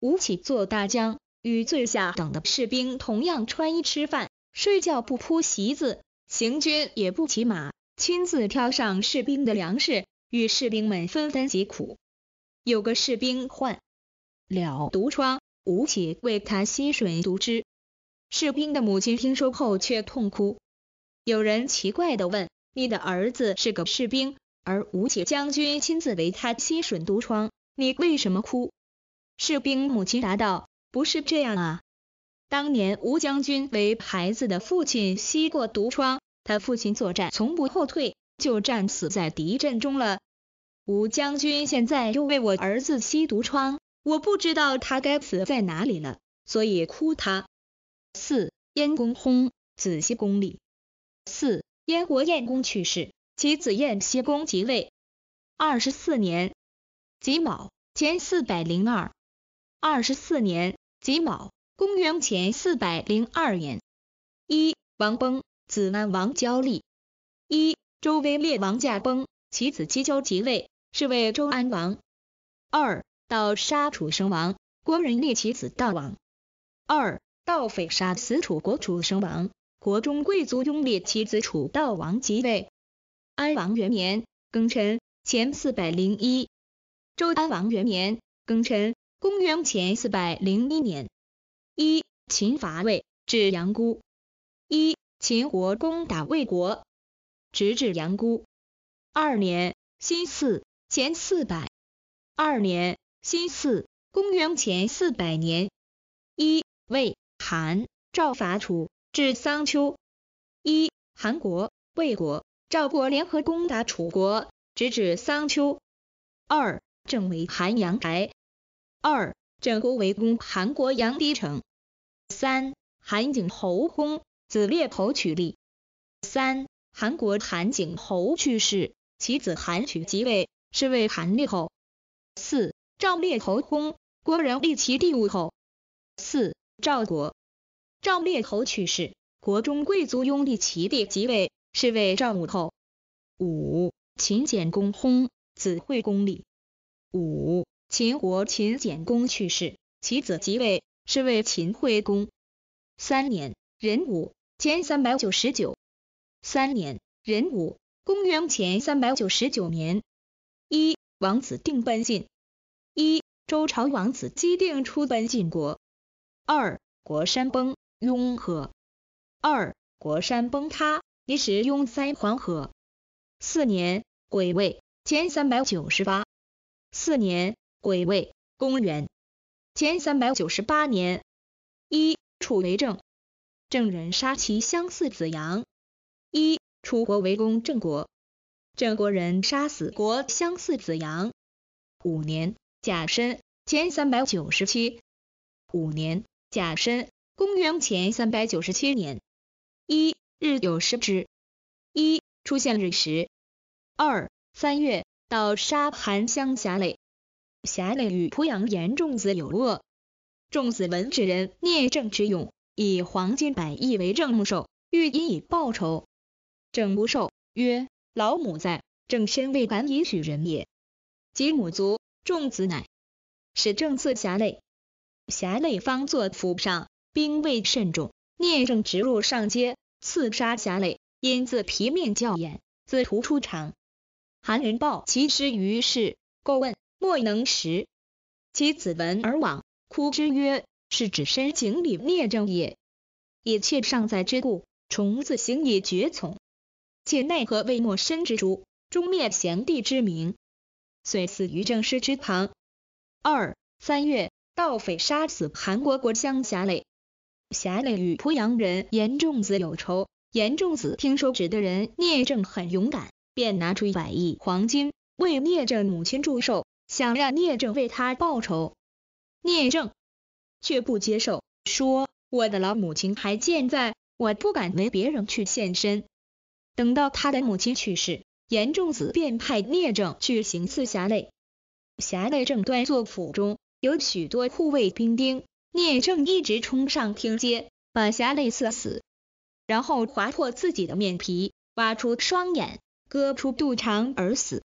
吴起坐大将，与最下等的士兵同样穿衣吃饭，睡觉不铺席子，行军也不骑马，亲自挑上士兵的粮食，与士兵们分担疾苦。有个士兵患了毒疮，吴起为他吸吮毒汁。士兵的母亲听说后却痛哭。有人奇怪地问：“你的儿子是个士兵，而吴起将军亲自为他吸吮毒疮，你为什么哭？”士兵母亲答道：“不是这样啊，当年吴将军为孩子的父亲吸过毒疮，他父亲作战从不后退，就战死在敌阵中了。”吴将军现在又为我儿子吸毒疮，我不知道他该死在哪里了，所以哭他。四燕公薨，子歇公立。四燕国燕公去世，其子燕歇公即位。二十四年己卯，前四百零二。二十四年己卯，公元前四百零二年。一王崩，子南王交立。一周威烈王驾崩，其子姬交即位。是为周安王。二盗杀楚生王，国人立其子盗王。二盗匪杀死楚国楚声王，国中贵族拥立其子楚悼王即位。安王元年，庚辰，前四百零一。周安王元年，庚辰，公元前四百零一年。一秦伐魏，至阳姑。一秦国攻打魏国，直至阳姑。二年，辛巳。前四百二年，新四公元前四百年，一魏、韩、赵伐楚，至桑丘。一韩国、魏国、赵国联合攻打楚国，直至桑丘。二郑围韩阳台。二郑国围攻韩国阳翟城。三韩景侯公子列侯取立。三韩国韩景侯去世，其子韩取即位。是为韩烈侯。四赵烈侯薨，国人立其第五后。四赵国赵烈侯去世，国中贵族拥立其弟即位，是为赵武侯。五秦简公薨，子惠公立。五秦国秦简公去世，其子即位，是为秦惠公。三年壬午，前三百九十九。三年壬午，公元前三百九十九年。一王子定奔晋，一周朝王子姬定出奔晋国。二国山崩，雍和。二国山崩塌，一时雍塞黄河。四年癸未，前三百九十八。四年癸未，公元前三百九十八年。一楚为政，郑人杀其相似子阳。一楚国围攻郑国。郑国人杀死国相似子阳。五年，甲申，前三百九十七。五年，甲申，公元前三百九十七年。一日有食之。一出现日食。二三月，到沙盘乡辖内，辖内与濮阳严仲子有恶。仲子闻之，人聂政之勇，以黄金百亿为政母寿，欲因以报仇。政不寿曰。老母在，正身未敢以许人也。及母卒，众子乃使正刺侠累，侠累方坐府上，兵未甚众，聂政直入上街，刺杀侠累，因自皮面较严，自屠出场。韩人报其师于市，过问莫能食。其子闻而往，哭之曰：“是指身井里聂政也，也妾尚在之故，虫子行以绝从。”且奈何未莫深之诛，终灭贤帝之名。遂死于正师之旁。二三月，盗匪杀死韩国国相侠磊。侠磊与濮阳人严仲子有仇，严仲子听说指的人聂政很勇敢，便拿出一百亿黄金为聂政母亲祝寿，想让聂政为他报仇。聂政却不接受，说：“我的老母亲还健在，我不敢为别人去献身。”等到他的母亲去世，严仲子便派聂政去行刺侠累。侠累正端坐府中，有许多护卫兵丁。聂政一直冲上厅阶，把侠累刺死，然后划破自己的面皮，挖出双眼，割出肚肠而死。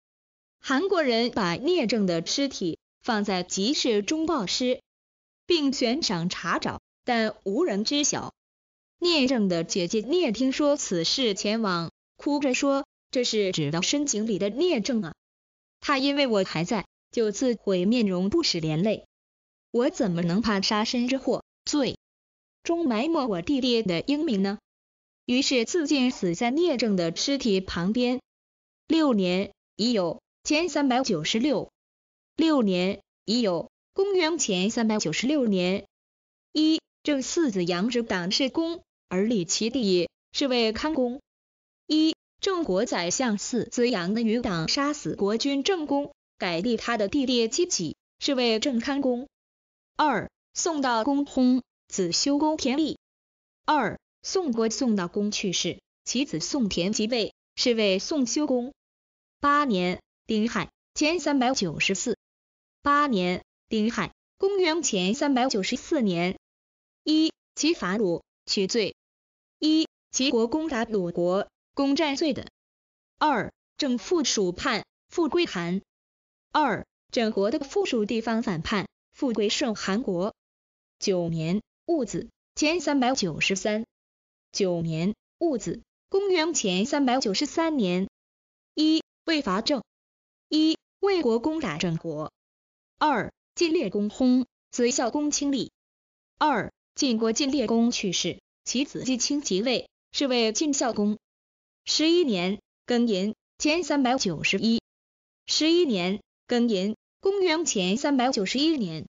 韩国人把聂政的尸体放在集市中暴尸，并悬赏查找，但无人知晓。聂政的姐姐聂听说此事，前往。哭着说：“这是指道深井里的聂政啊！他因为我还在，就自毁面容，不使连累我，怎么能怕杀身之祸，罪终埋没我弟弟的英名呢？”于是自尽死在聂政的尸体旁边。六年已有前三百九十六六年已有公元前三百九十六年，一正四子杨之党世公，而立其弟是为康公。一郑国宰相四子阳的余党杀死国君郑公，改立他的弟弟姬己，是为郑康公。二宋道公薨，子修公田立。二宋国宋道公去世，其子宋田即位，是为宋修公。八年丁亥，前三百九十四。八年丁亥，公元前三百九十四年。一齐伐鲁，取罪。一齐国攻打鲁国。公债罪的二郑附属叛，复归韩；二郑国的附属地方反叛，复归顺韩国。九年戊子，前三百九十三；九年戊子，公元前三百九十三年。一魏伐郑，一魏国攻打郑国。二晋烈公薨，子孝公清立。二晋国晋烈公去世，其子晋清即位，是为晋孝公。十一年庚寅，前三百九十一；十一年庚寅，公元前三百九十一年。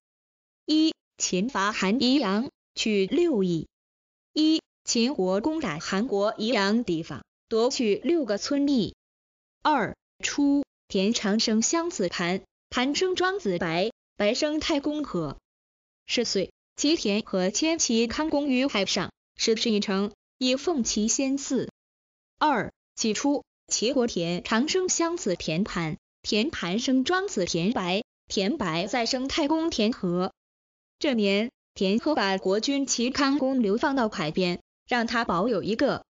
一秦伐韩，宜阳，取六邑。一秦国攻打韩国宜阳地方，夺取六个村邑。二初，田长生相子盘，盘生庄子白，白生太公和。十岁，齐田和迁齐康公于海上，使立一城，以奉其先嗣。二，起初，齐国田长生，相子田盘，田盘生庄子田白，田白再生太公田和。这年，田和把国君齐康公流放到海边，让他保有一个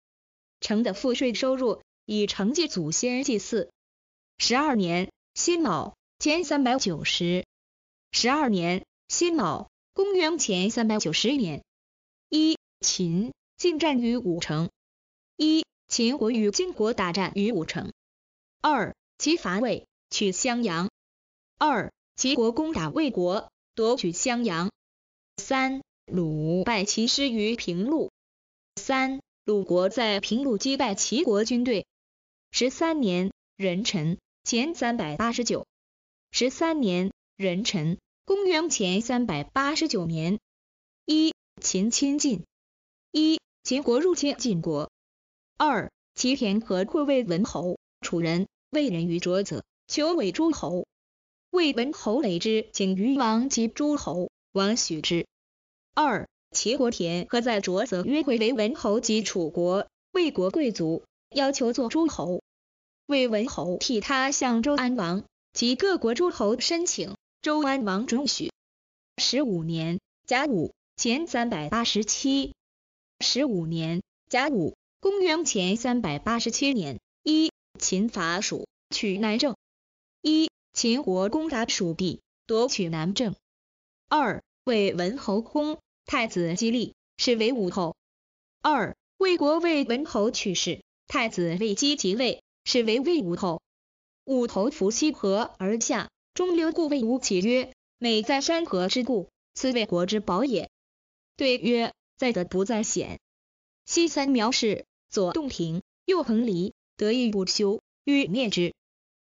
城的赋税收入，以承继祖先祭祀。十二年辛卯，前三百九十，十二年辛卯，公元前三百九十年，一秦进战于五城，一。秦国与晋国大战于武城。二齐伐魏，取襄阳。二齐国攻打魏国，夺取襄阳。三鲁败齐师于平陆。三鲁国在平陆击败齐国军队。十三年壬辰，前三百八十九。十三年壬辰，公元前三百八十九年。一秦亲晋。一秦国入侵晋国。二齐田和贵为文侯，楚人，为人于卓子，求为诸侯。魏文侯累之，请于王及诸侯，王许之。二齐国田和在卓子，约会为文侯及楚国、魏国贵族，要求做诸侯。魏文侯替他向周安王及各国诸侯申请，周安王准许。十五年甲午，前三百八十七。十五年甲午。公元前三百八十七年，一秦伐蜀，取南郑。一秦国攻打蜀地，夺取南郑。二魏文侯薨，太子姬立，是为武后。二魏国魏文侯去世，太子魏击即位，是为魏武后。武侯伏西河而下，中流固魏武起曰：美在山河之固，此为国之宝也。对曰：在德不在险。西三苗氏。左洞庭，右衡黎，得意不休，欲灭之。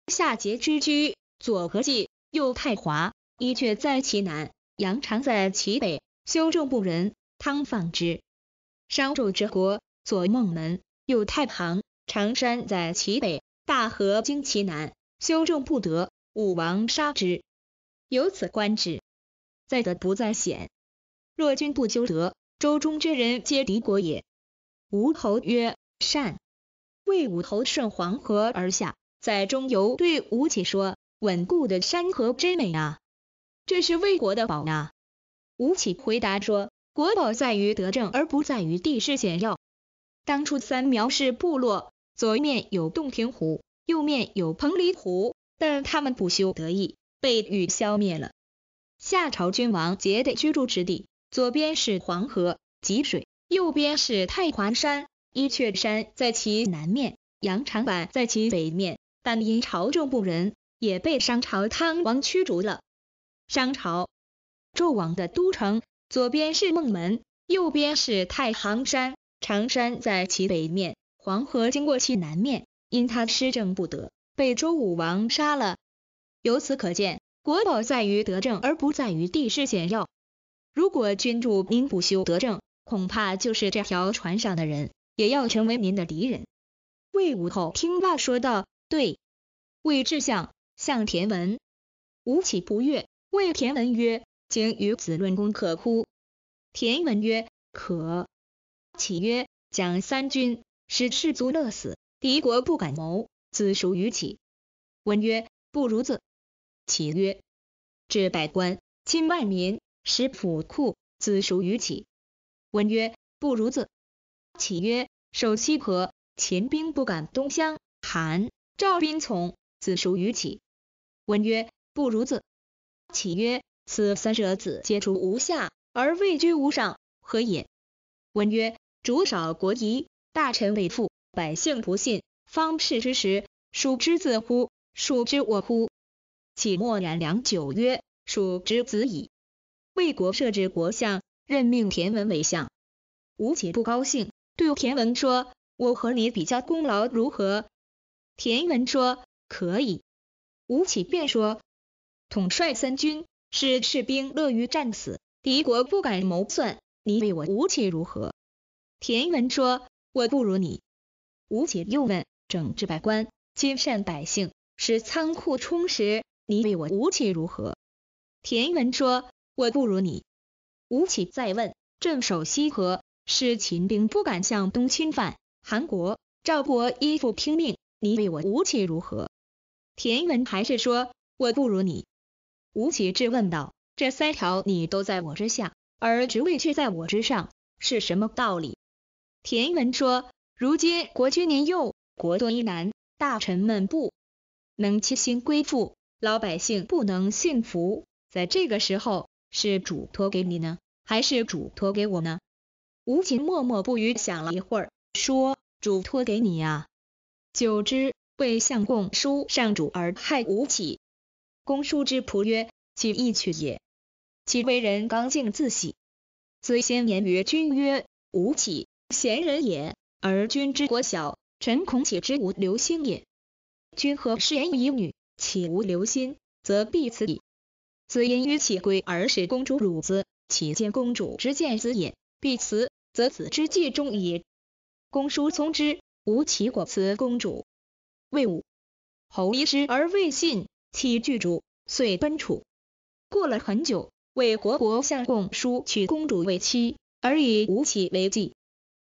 夏桀之居，左河济，右太华，伊阙在其南，阳常在其北，修政不仁，汤放之。商纣之国，左孟门，右太行，常山在其北，大河经其南，修政不得，武王杀之。由此观之，在德不在险。若君不修德，周中之人皆敌国也。吴侯曰：“善。”魏武侯顺黄河而下，在中游对吴起说：“稳固的山河之美啊，这是魏国的宝呢。”吴起回答说：“国宝在于德政，而不在于地势险要。当初三苗是部落，左面有洞庭湖，右面有彭蠡湖，但他们不修德义，被禹消灭了。夏朝君王结的居住之地，左边是黄河，汲水。”右边是太华山，伊阙山在其南面，羊肠坂在其北面。但因朝政不仁，也被商朝汤王驱逐了。商朝，纣王的都城，左边是孟门，右边是太行山，常山在其北面，黄河经过其南面。因他施政不得，被周武王杀了。由此可见，国宝在于德政，而不在于地势险要。如果君主民不修德政，恐怕就是这条船上的人，也要成为您的敌人。魏武侯听罢说道：“对。”魏志相向田文，吾岂不悦，魏田文曰：“今与子论功，可乎？”田文曰：“可。”启曰：“将三军，使士卒乐死，敌国不敢谋，子孰与起。”文曰：“不如子。”启曰：“治百官，亲万民，使府库，子属与起。”文曰，不如子。启曰，守西河，秦兵不敢东乡。韩、赵兵从，子属于启。文曰，不如子。启曰，此三者，子皆出无下，而位居无上，何也？文曰，主少国疑，大臣未附，百姓不信，方士之时，孰之子乎？孰之我乎？启默然良久，曰，孰之子矣。魏国设置国相。任命田文为相，吴起不高兴，对田文说：“我和你比较功劳如何？”田文说：“可以。”吴起便说：“统帅三军，使士兵乐于战死，敌国不敢谋算，你为我吴起如何？”田文说：“我不如你。”吴起又问：“整治百官，皆善百姓，使仓库充实，你为我吴起如何？”田文说：“我不如你。”吴起再问，镇守西河，是秦兵不敢向东侵犯，韩国、赵国依附拼命，你对我吴起如何？田文还是说，我不如你。吴起质问道，这三条你都在我之下，而职位却在我之上，是什么道理？田文说，如今国君年幼，国多疑难，大臣们不，能齐心归附，老百姓不能幸福，在这个时候。是嘱托给你呢，还是嘱托给我呢？吴起默默不语，想了一会儿，说，嘱托给你啊。久之，为相公叔上主而害吴起。公叔之仆曰，其义取也？其为人刚劲自喜，虽先言于君曰，吴起，贤人也，而君之国小，臣恐起之无留心也。君何失言以女？岂无留心，则必此矣。子因曰：“其归而使公主辱子，其见公主之见子也，必辞，则子之计中矣。公叔从之，吴起果辞公主。魏武侯疑失而未信，其具主遂奔楚。过了很久，魏国国相公叔娶公主为妻，而以吴起为继。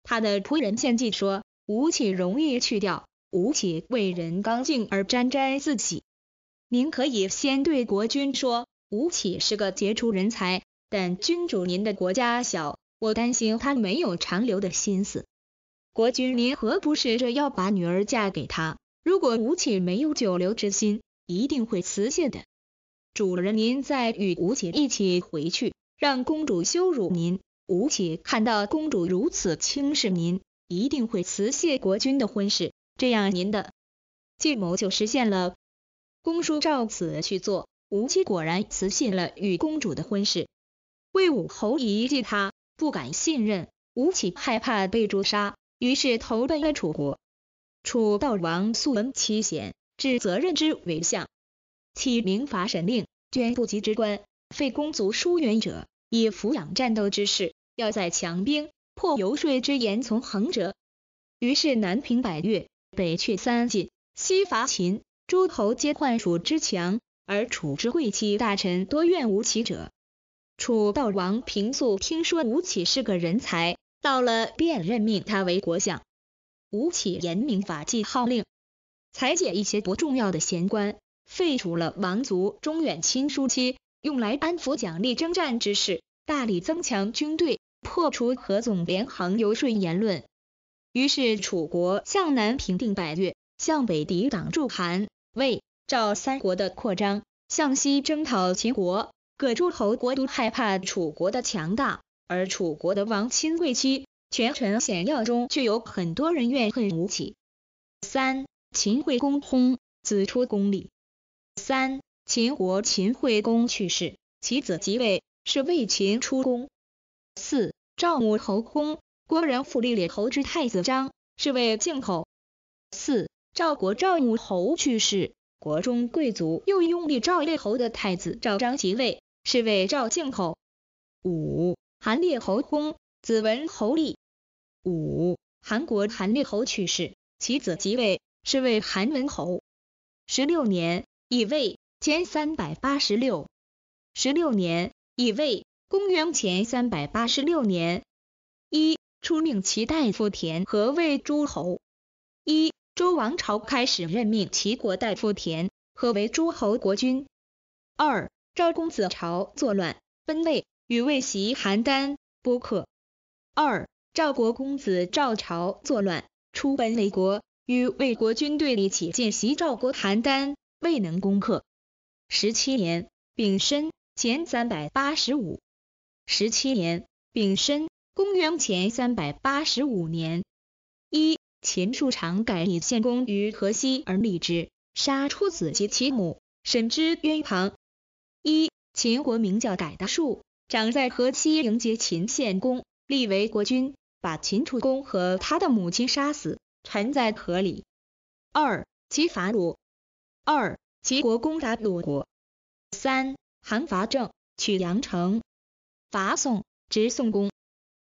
他的仆人献计说，吴起容易去掉。吴起为人刚劲而沾沾自喜，您可以先对国君说。吴起是个杰出人才，但君主您的国家小，我担心他没有长留的心思。国君您何不试着要把女儿嫁给他？如果吴起没有久留之心，一定会辞谢的。主人您再与吴起一起回去，让公主羞辱您，吴起看到公主如此轻视您，一定会辞谢国君的婚事，这样您的计谋就实现了。公叔照此去做。吴起果然辞信了与公主的婚事，魏武侯疑忌他，不敢信任。吴起害怕被诛杀，于是投奔了楚国。楚悼王素闻其贤，置责任之为相。起明法审令，捐部级之官，废公族疏远者，以抚养战斗之士，要在强兵，破游说之言从横者。于是南平百越，北去三晋，西伐秦，诸侯皆患楚之强。而楚之贵戚大臣多怨吴起者，楚悼王平素听说吴起是个人才，到了便任命他为国相。吴起严明法纪号令，裁减一些不重要的闲官，废除了王族中远亲疏期，用来安抚奖励征战之事，大力增强军队，破除何总联行游说言论。于是楚国向南平定百越，向北抵挡住韩、魏。赵三国的扩张，向西征讨秦国，各诸侯国都害怕楚国的强大，而楚国的王亲贵戚、权臣显要中却有很多人怨恨吴起。三秦惠公薨，子出宫里。三秦国秦惠公去世，其子即位，是为秦出宫。四赵武侯薨，国人复立列侯之太子张，是为晋侯。四赵国赵武侯去世。国中贵族又拥立赵烈侯的太子赵章即位，是为赵敬侯。五，韩烈侯公子文侯立。五，韩国韩烈侯去世，其子即位，是为韩文侯。十六年，以位，前三百八十六。十六年，以位，公元前三百八十六年。一，出命其大夫田和为诸侯。一。周王朝开始任命齐国大夫田何为诸侯国君。二赵公子朝作乱分魏，与魏袭邯郸不客。二赵国公子赵朝作乱，出奔魏国，与魏国军队一起进袭赵国邯郸，未能攻克。十七年丙申，前三百八十五。十七年丙申，公元前三百八十五年。一。秦树常改以献公于河西而立之，杀出子及其母，沈之冤旁。一、秦国名叫改大树，长在河西迎接秦献公，立为国君，把秦楚公和他的母亲杀死，沉在河里。二、齐伐鲁。二、齐国攻打鲁国。三、韩伐郑，取阳城。伐宋，执宋公。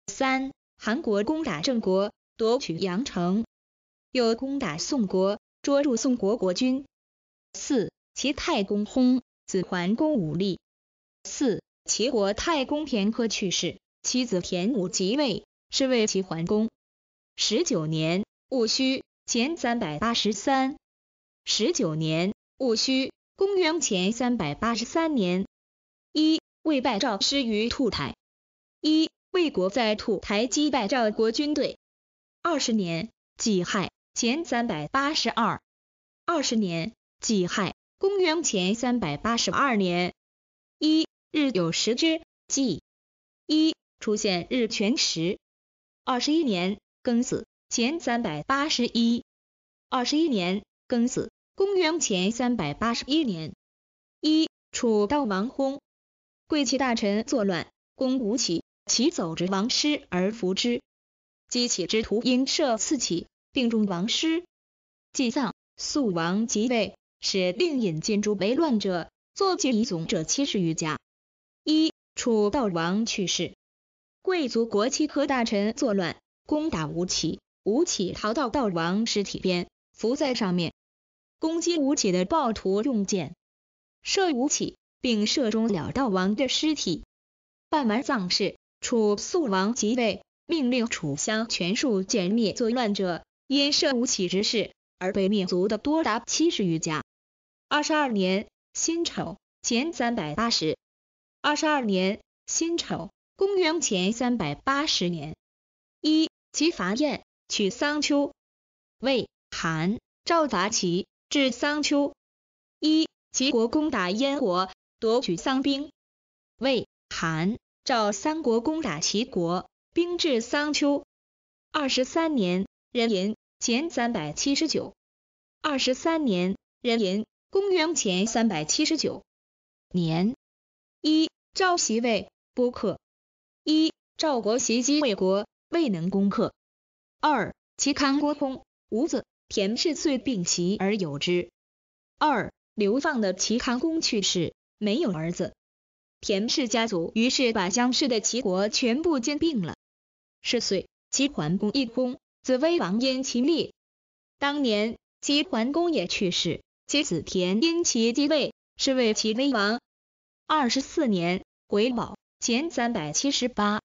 三、韩国攻打郑国。夺取阳城，又攻打宋国，捉住宋国国君。四齐太公薨，子桓公武力。四齐国太公田科去世，其子田武即位，是为齐桓公。十九年戊戌，前三百八十三。十九年戊戌，公元前三百八十三年。一魏败赵师于兔台。一魏国在兔台击败赵国军队。二十年己亥前三百八十二，二十年己亥公元前三百八十二年，一日有时之，即一出现日全食。二十一年庚子前三百八十一，二十一年庚子公元前三百八十一年，一楚悼王薨，贵戚大臣作乱，攻吴起，其走之，亡师而服之。姬起之徒因射刺起，病中亡尸，祭葬肃王即位，使令尹金诸为乱者，坐其遗总者七十余家。一楚悼王去世，贵族国戚和大臣作乱，攻打吴起，吴起逃到悼王尸体边，伏在上面，攻击吴起的暴徒用箭射吴起，并射中了悼王的尸体。办完丧事，楚肃王即位。命令楚襄全数歼灭作乱者，因涉吴起之事而被灭族的多达七十余家。二十二年，辛丑，前三百八十；二十二年，辛丑，公元前三百八十年。一齐伐燕，取桑丘。魏、韩、赵伐齐，至桑丘。一齐国攻打燕国，夺取桑兵。魏、韩、赵三国攻打齐国。兵至桑丘，二十三年，壬寅，前三百七十九；二十三年，壬寅，公元前三百七十九年。一赵袭魏不克，一赵国袭击魏国，未能攻克。二齐康公无子，田氏遂并齐而有之。二流放的齐康公去世，没有儿子，田氏家族于是把乡氏的齐国全部兼并了。是岁，齐桓公一公，子威王因其立。当年，齐桓公也去世，其子田因其继位，是为齐威王。二十四年癸卯，前三百七十八。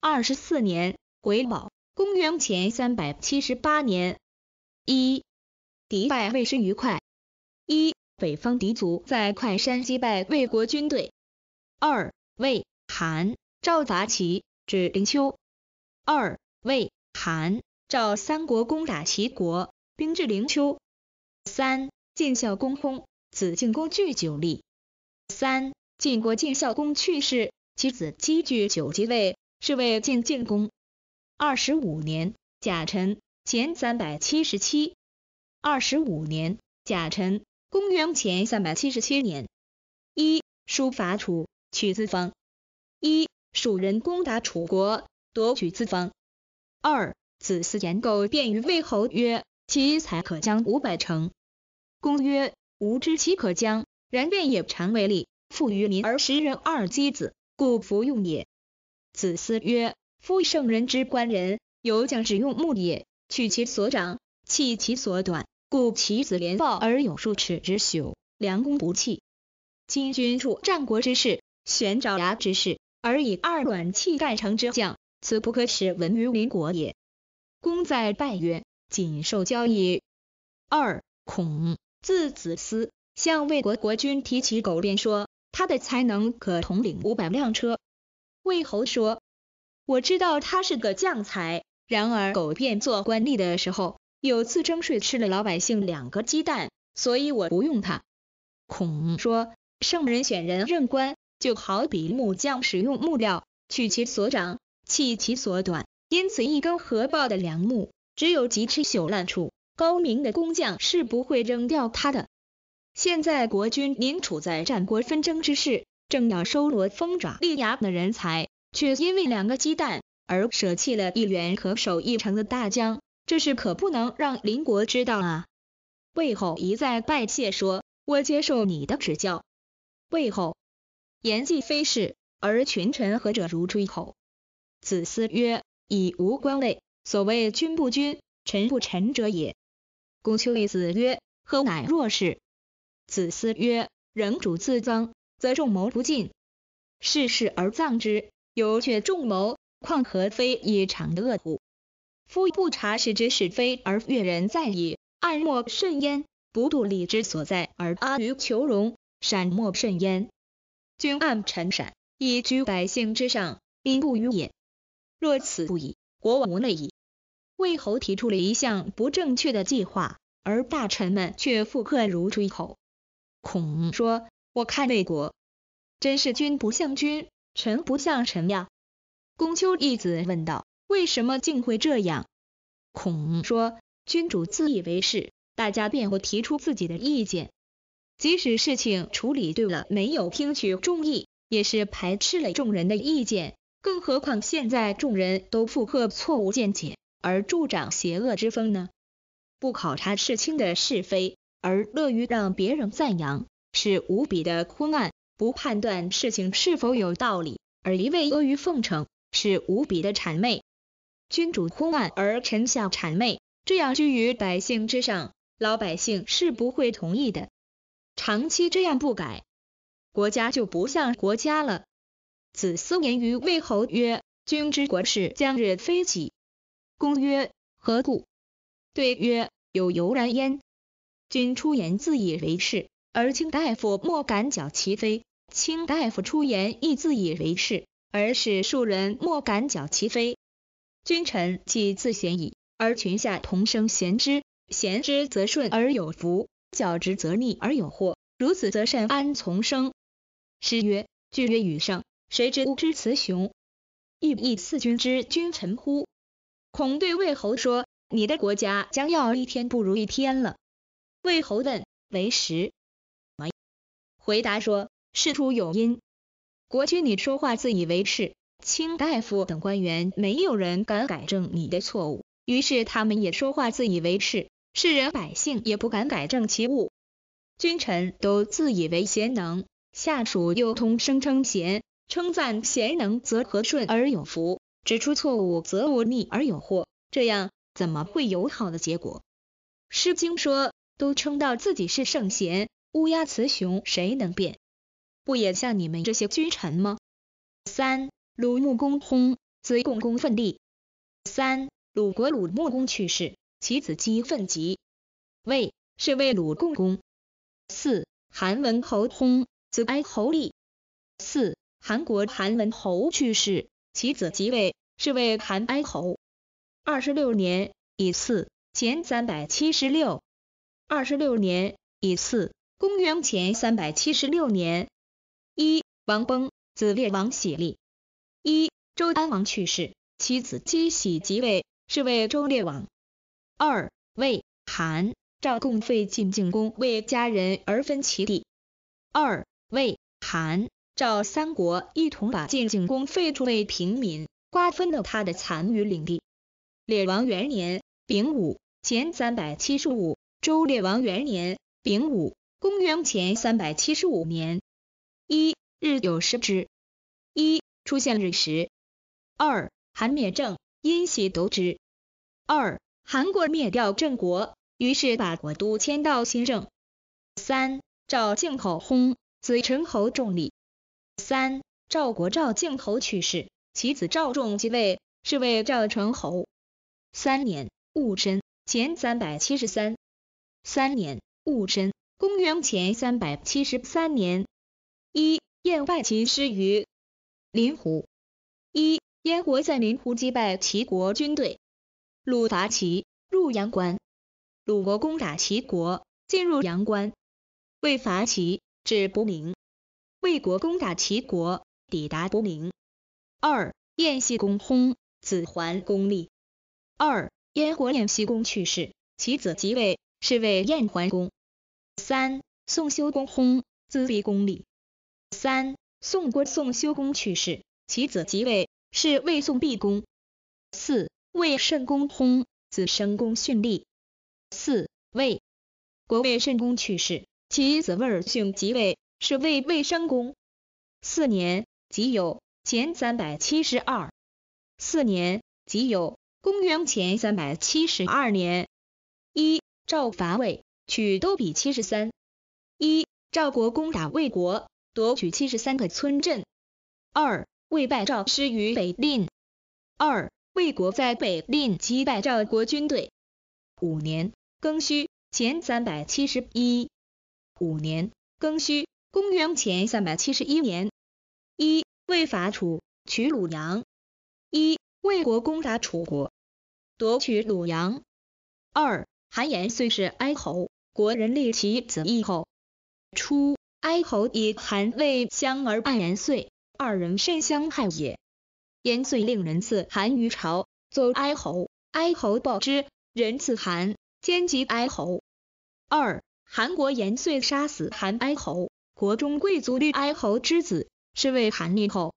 二十四年癸卯，公元前三百七十八年。一，迪拜卫师愉快。一，北方狄族在快山击败魏国军队。二，魏、韩、赵杂齐指灵丘。二魏、韩、赵三国攻打齐国，兵至灵丘。三晋孝公薨，子敬公据九立。三晋国晋孝公去世，其子姬据九即位，是为晋晋公。二十五年甲辰，前三百七十七。二十五年甲辰，公元前三百七十七年。一书伐楚，取子房。一蜀人攻打楚国。夺取资方。二子思言苟便于魏侯曰，其才可将五百城。公曰，吾知其可将，然便也常为利，富于民而食人二妻子，故服用也。子思曰，夫圣人之官人，犹将使用木也，取其所长，弃其所短，故其子廉抱而有数尺之朽，良工不弃。今君处战国之势，悬爪牙之势，而以二卵弃盖城之将。此不可使闻于邻国也。公在拜曰：“谨受教矣。”二孔，字子思，向魏国国君提起苟便说，他的才能可统领五百辆车。魏侯说：“我知道他是个将才，然而苟便做官吏的时候，有次征税吃了老百姓两个鸡蛋，所以我不用他。”孔说：“圣人选人任官，就好比木匠使用木料，取其所长。”弃其所短，因此一根合抱的梁木，只有几尺朽烂处，高明的工匠是不会扔掉它的。现在国君您处在战国纷争之势，正要收罗锋爪利牙的人才，却因为两个鸡蛋而舍弃了一员可守一城的大将，这事可不能让邻国知道啊！魏后一再拜谢说：“我接受你的指教。”魏后言既非是，而群臣何者如吹口？子思曰：“以无官位，所谓君不君，臣不臣者也。”公丘立子曰：“何乃若是？”子思曰：“人主自臧，则众谋不尽；世事而葬之，犹却众谋，况何非以常的恶乎？夫不察使之是非而悦人，在矣；暗莫甚焉，不度礼之所在而阿于求荣，善莫甚焉。君暗臣善，以居百姓之上，民不与也。”若此不已，国王无内矣。魏侯提出了一项不正确的计划，而大臣们却附和如出一口。孔说：“我看魏国真是君不像君，臣不像臣呀。”公丘义子问道：“为什么竟会这样？”孔说：“君主自以为是，大家便会提出自己的意见，即使事情处理对了，没有听取众议，也是排斥了众人的意见。”更何况现在众人都附和错误见解，而助长邪恶之风呢？不考察事情的是非，而乐于让别人赞扬，是无比的昏暗；不判断事情是否有道理，而一味阿谀奉承，是无比的谄媚。君主昏暗而臣下谄媚，这样居于百姓之上，老百姓是不会同意的。长期这样不改，国家就不像国家了。子思言于魏侯曰：“君之国事将日非己。”公曰：“何故？”对曰：“有由然焉。君出言自以为是，而卿大夫莫敢矫其非；卿大夫出言亦自以为是，而使庶人莫敢矫其非。君臣既自贤矣，而群下同生贤之，贤之则顺而有福，矫之则逆而有祸。如此则善安从生？”师曰：“据曰与圣。”谁知吾之雌雄？亦亦四君之君臣乎？孔对魏侯说：“你的国家将要一天不如一天了。”魏侯问：“为实？”回答说：“事出有因。国君你说话自以为是，卿大夫等官员没有人敢改正你的错误，于是他们也说话自以为是，世人百姓也不敢改正其误。君臣都自以为贤能，下属又通声称贤。”称赞贤能则和顺而有福，指出错误则忤逆而有祸，这样怎么会有好的结果？《诗经》说，都称道自己是圣贤，乌鸦雌雄谁能辨？不也像你们这些君臣吗？三鲁穆公薨，子共公奋立。三鲁国鲁穆公去世，其子姬奋疾。魏是魏鲁共公。四韩文侯薨，子哀侯立。四韩国韩文侯去世，其子即位，是为韩哀侯。二十六年乙巳，前三百七十六。二十六年乙巳，公元前三百七十六年。一王崩，子列王喜立。一周安王去世，其子姬喜即位，是为周烈王。二魏、韩、赵共废晋靖公，为家人而分其地。二魏、韩。赵、三国一同把晋景公废除为平民，瓜分了他的残余领地。列王元年丙午前三百七十五，周列王元年丙午，公元前三百七十五年。一、日有食之。一、出现日食。二、韩灭郑，因喜得之。二、韩国灭掉郑国，于是把国都迁到新郑。三、赵敬侯薨，子陈侯重礼。三赵国赵敬侯去世，其子赵仲继位，是为赵成侯。三年戊申，前373。三年戊申，公元前三百七十三年。一燕败秦师于林湖。一燕国在林湖击败齐国军队。鲁伐齐，入阳关。鲁国攻打齐国，进入阳关。为伐齐，至不明。魏国攻打齐国，抵达博陵。二燕喜公薨，子桓公立。二燕国燕西公去世，其子即位，是为燕桓公。三宋修公薨，子毕公立。三宋国宋修公去世，其子即位，是为宋毕公。四魏慎公薨，子申公逊立。四魏国魏慎公去世，其子魏儿逊即位。是为魏襄公。四年即有前三百七十二。四年即有公元前三百七十二年。一赵伐魏，取都比七十三。一赵国攻打魏国，夺取七十三个村镇。二魏败赵师于北蔺。二魏国在北令击败赵国军队。五年庚戌，前三百七十一。五年庚戌。公元前三百七十一年，一魏伐楚，取鲁阳。一魏国攻打楚国，夺取鲁阳。二韩延遂是哀侯，国人立其子义侯。初，哀侯以韩魏相而爱延遂，二人甚相害也。延遂令人赐韩于朝，奏哀侯，哀侯报之，人赐韩，兼及哀侯。二韩国延遂杀死韩哀侯。国中贵族吕哀侯之子，是为韩立后。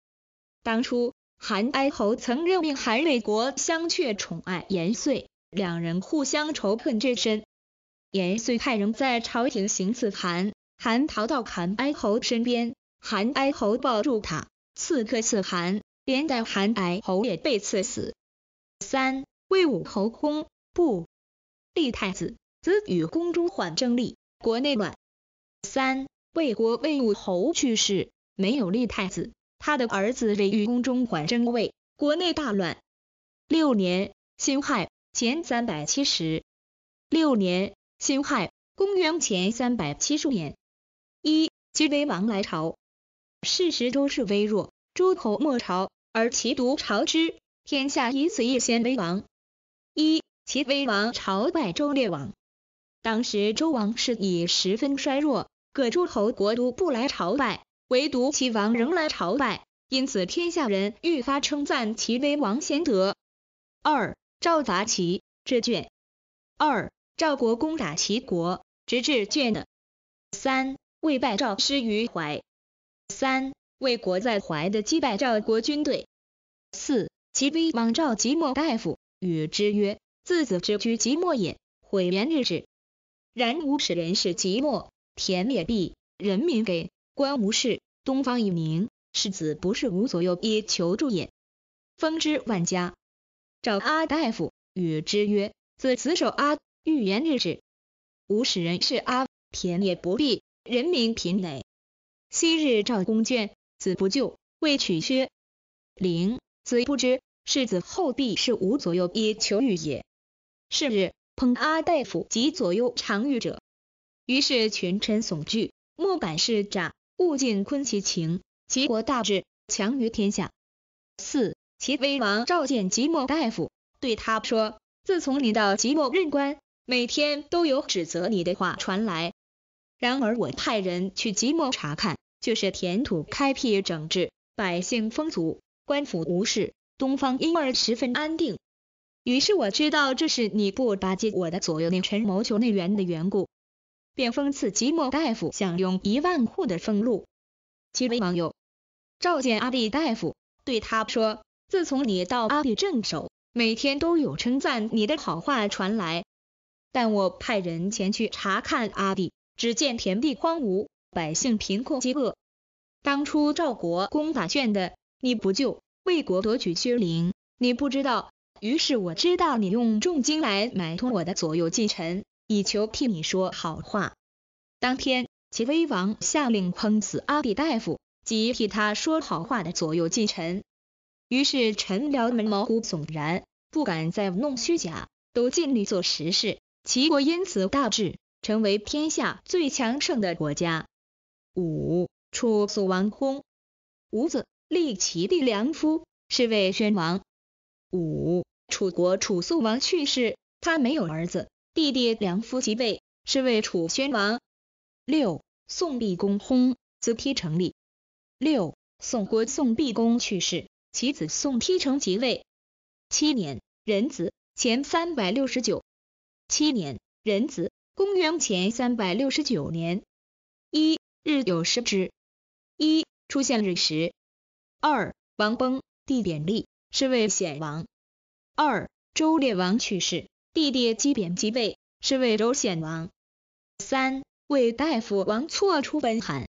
当初，韩哀侯曾任命韩魏国相却宠爱延遂，两人互相仇恨至深。延遂派人在朝廷行刺韩，韩逃到韩哀侯身边，韩哀侯抱住他，刺客刺韩，连带韩哀侯也被刺死。三，魏武侯公不立太子，子与宫中缓争立，国内乱。三。魏国魏武侯去世，没有立太子，他的儿子魏玉公中缓称位，国内大乱。六年辛亥，前三百七十六年辛亥，公元前三百七十年，一齐威王来朝，事实周室微弱，诸侯莫朝，而齐独朝之，天下以此一先为王。一齐威王朝拜周烈王，当时周王室已十分衰弱。各诸侯国都不来朝拜，唯独齐王仍来朝拜，因此天下人愈发称赞齐威王贤德。二赵伐齐至卷，二赵国攻打齐国，直至卷的。三魏败赵失于怀，三魏国在怀的击败赵国军队。四齐威王赵即墨大夫，与之曰：“自子之居即墨也，毁元日止，然吾使人是即墨。”田野毕，人民给，官无事，东方已宁。世子不是吾左右也求助也。封之万家。赵阿大夫与之曰：子此守阿，欲言日止。吾使人是阿，田也不必，人民贫馁。昔日赵公卷子不救，未取薛灵子不知。世子后必是吾左右也求欲也。是日，捧阿大夫及左右常遇者。于是群臣悚惧，莫敢是诈，务尽坤其情。齐国大治，强于天下。四齐威王召见即墨大夫，对他说：“自从你到即墨任官，每天都有指责你的话传来。然而我派人去即墨查看，却是填土开辟整治，百姓丰足，官府无事，东方因而十分安定。于是我知道这是你不巴结我的左右内臣，谋求内援的缘故。”便封赐即墨大夫，享用一万户的俸禄。其为网友召见阿弟大夫，对他说：“自从你到阿弟镇守，每天都有称赞你的好话传来。但我派人前去查看阿弟，只见田地荒芜，百姓贫困饥饿。当初赵国攻打鄄的，你不救；魏国夺取薛陵，你不知道。于是我知道你用重金来买通我的左右近臣。”以求替你说好话。当天，齐威王下令烹死阿扁大夫及替他说好话的左右近臣。于是，臣僚们毛骨悚然，不敢再弄虚假，都尽力做实事。齐国因此大治，成为天下最强盛的国家。五楚肃王薨，五子，立齐弟良夫，是为宣王。五楚国楚肃王去世，他没有儿子。弟弟梁夫即位，是为楚宣王。六宋毕公薨，子踢成立。六宋国宋毕公去世，其子宋丕成即位。七年壬子，前三百六十九。七年壬子，公元前三百六十九年。一日有食之。一出现日食。二王崩，地贬立，是为显王。二周烈王去世。弟弟姬贬即位，是为周显王。三魏大夫王错出奔韩，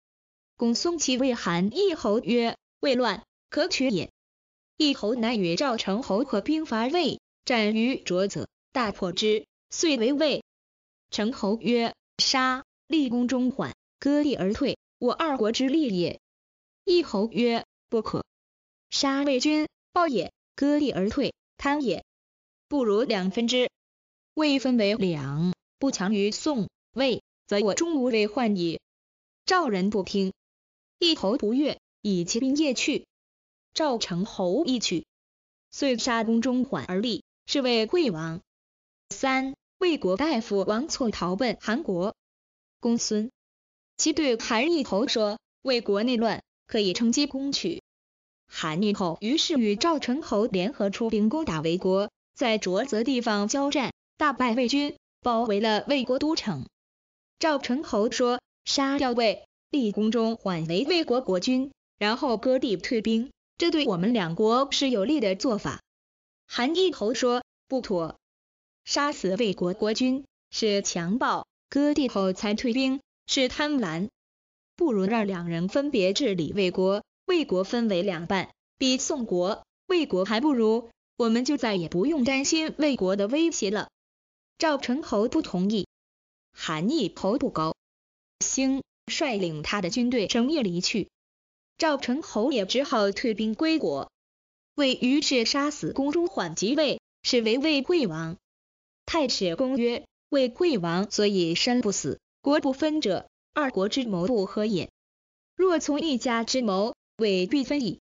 公孙其谓韩义侯曰：“未乱，可取也。”一侯乃与赵成侯合兵伐魏，战于浊泽，大破之，遂为魏。成侯曰：“杀，立功中缓，割地而退，我二国之利也。”一侯曰：“不可，杀魏军，暴也；割地而退，贪也。不如两分之。”魏分为两，不强于宋、魏，则我终无为患矣。赵人不听，一侯不悦，以其兵夜去。赵成侯一去，遂杀公中缓而立，是为惠王。三，魏国大夫王错逃奔韩国，公孙其对韩一侯说，魏国内乱，可以乘机攻取。韩一侯于是与赵成侯联合出兵攻打魏国，在浊泽地方交战。大败魏军，包围了魏国都城。赵成侯说：“杀掉魏，立宫中缓为魏国国君，然后割地退兵，这对我们两国是有利的做法。”韩懿侯说：“不妥，杀死魏国国君是强暴，割地后才退兵是贪婪，不如让两人分别治理魏国，魏国分为两半，比宋国、魏国还不如，我们就再也不用担心魏国的威胁了。”赵成侯不同意，韩义侯不高兴，率领他的军队整夜离去。赵成侯也只好退兵归国。为于是杀死宫中缓即位，是为魏惠王。太史公曰：魏惠王所以身不死，国不分者，二国之谋不合也。若从一家之谋，未必分矣。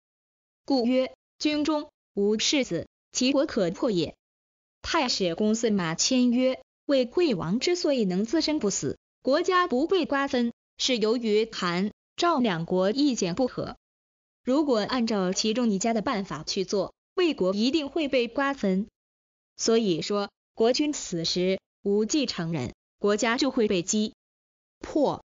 故曰：军中无赤子，其国可破也。太史公司马签曰：魏惠王之所以能自身不死，国家不被瓜分，是由于韩、赵两国意见不合。如果按照其中一家的办法去做，魏国一定会被瓜分。所以说，国君死时无继承人，国家就会被击破。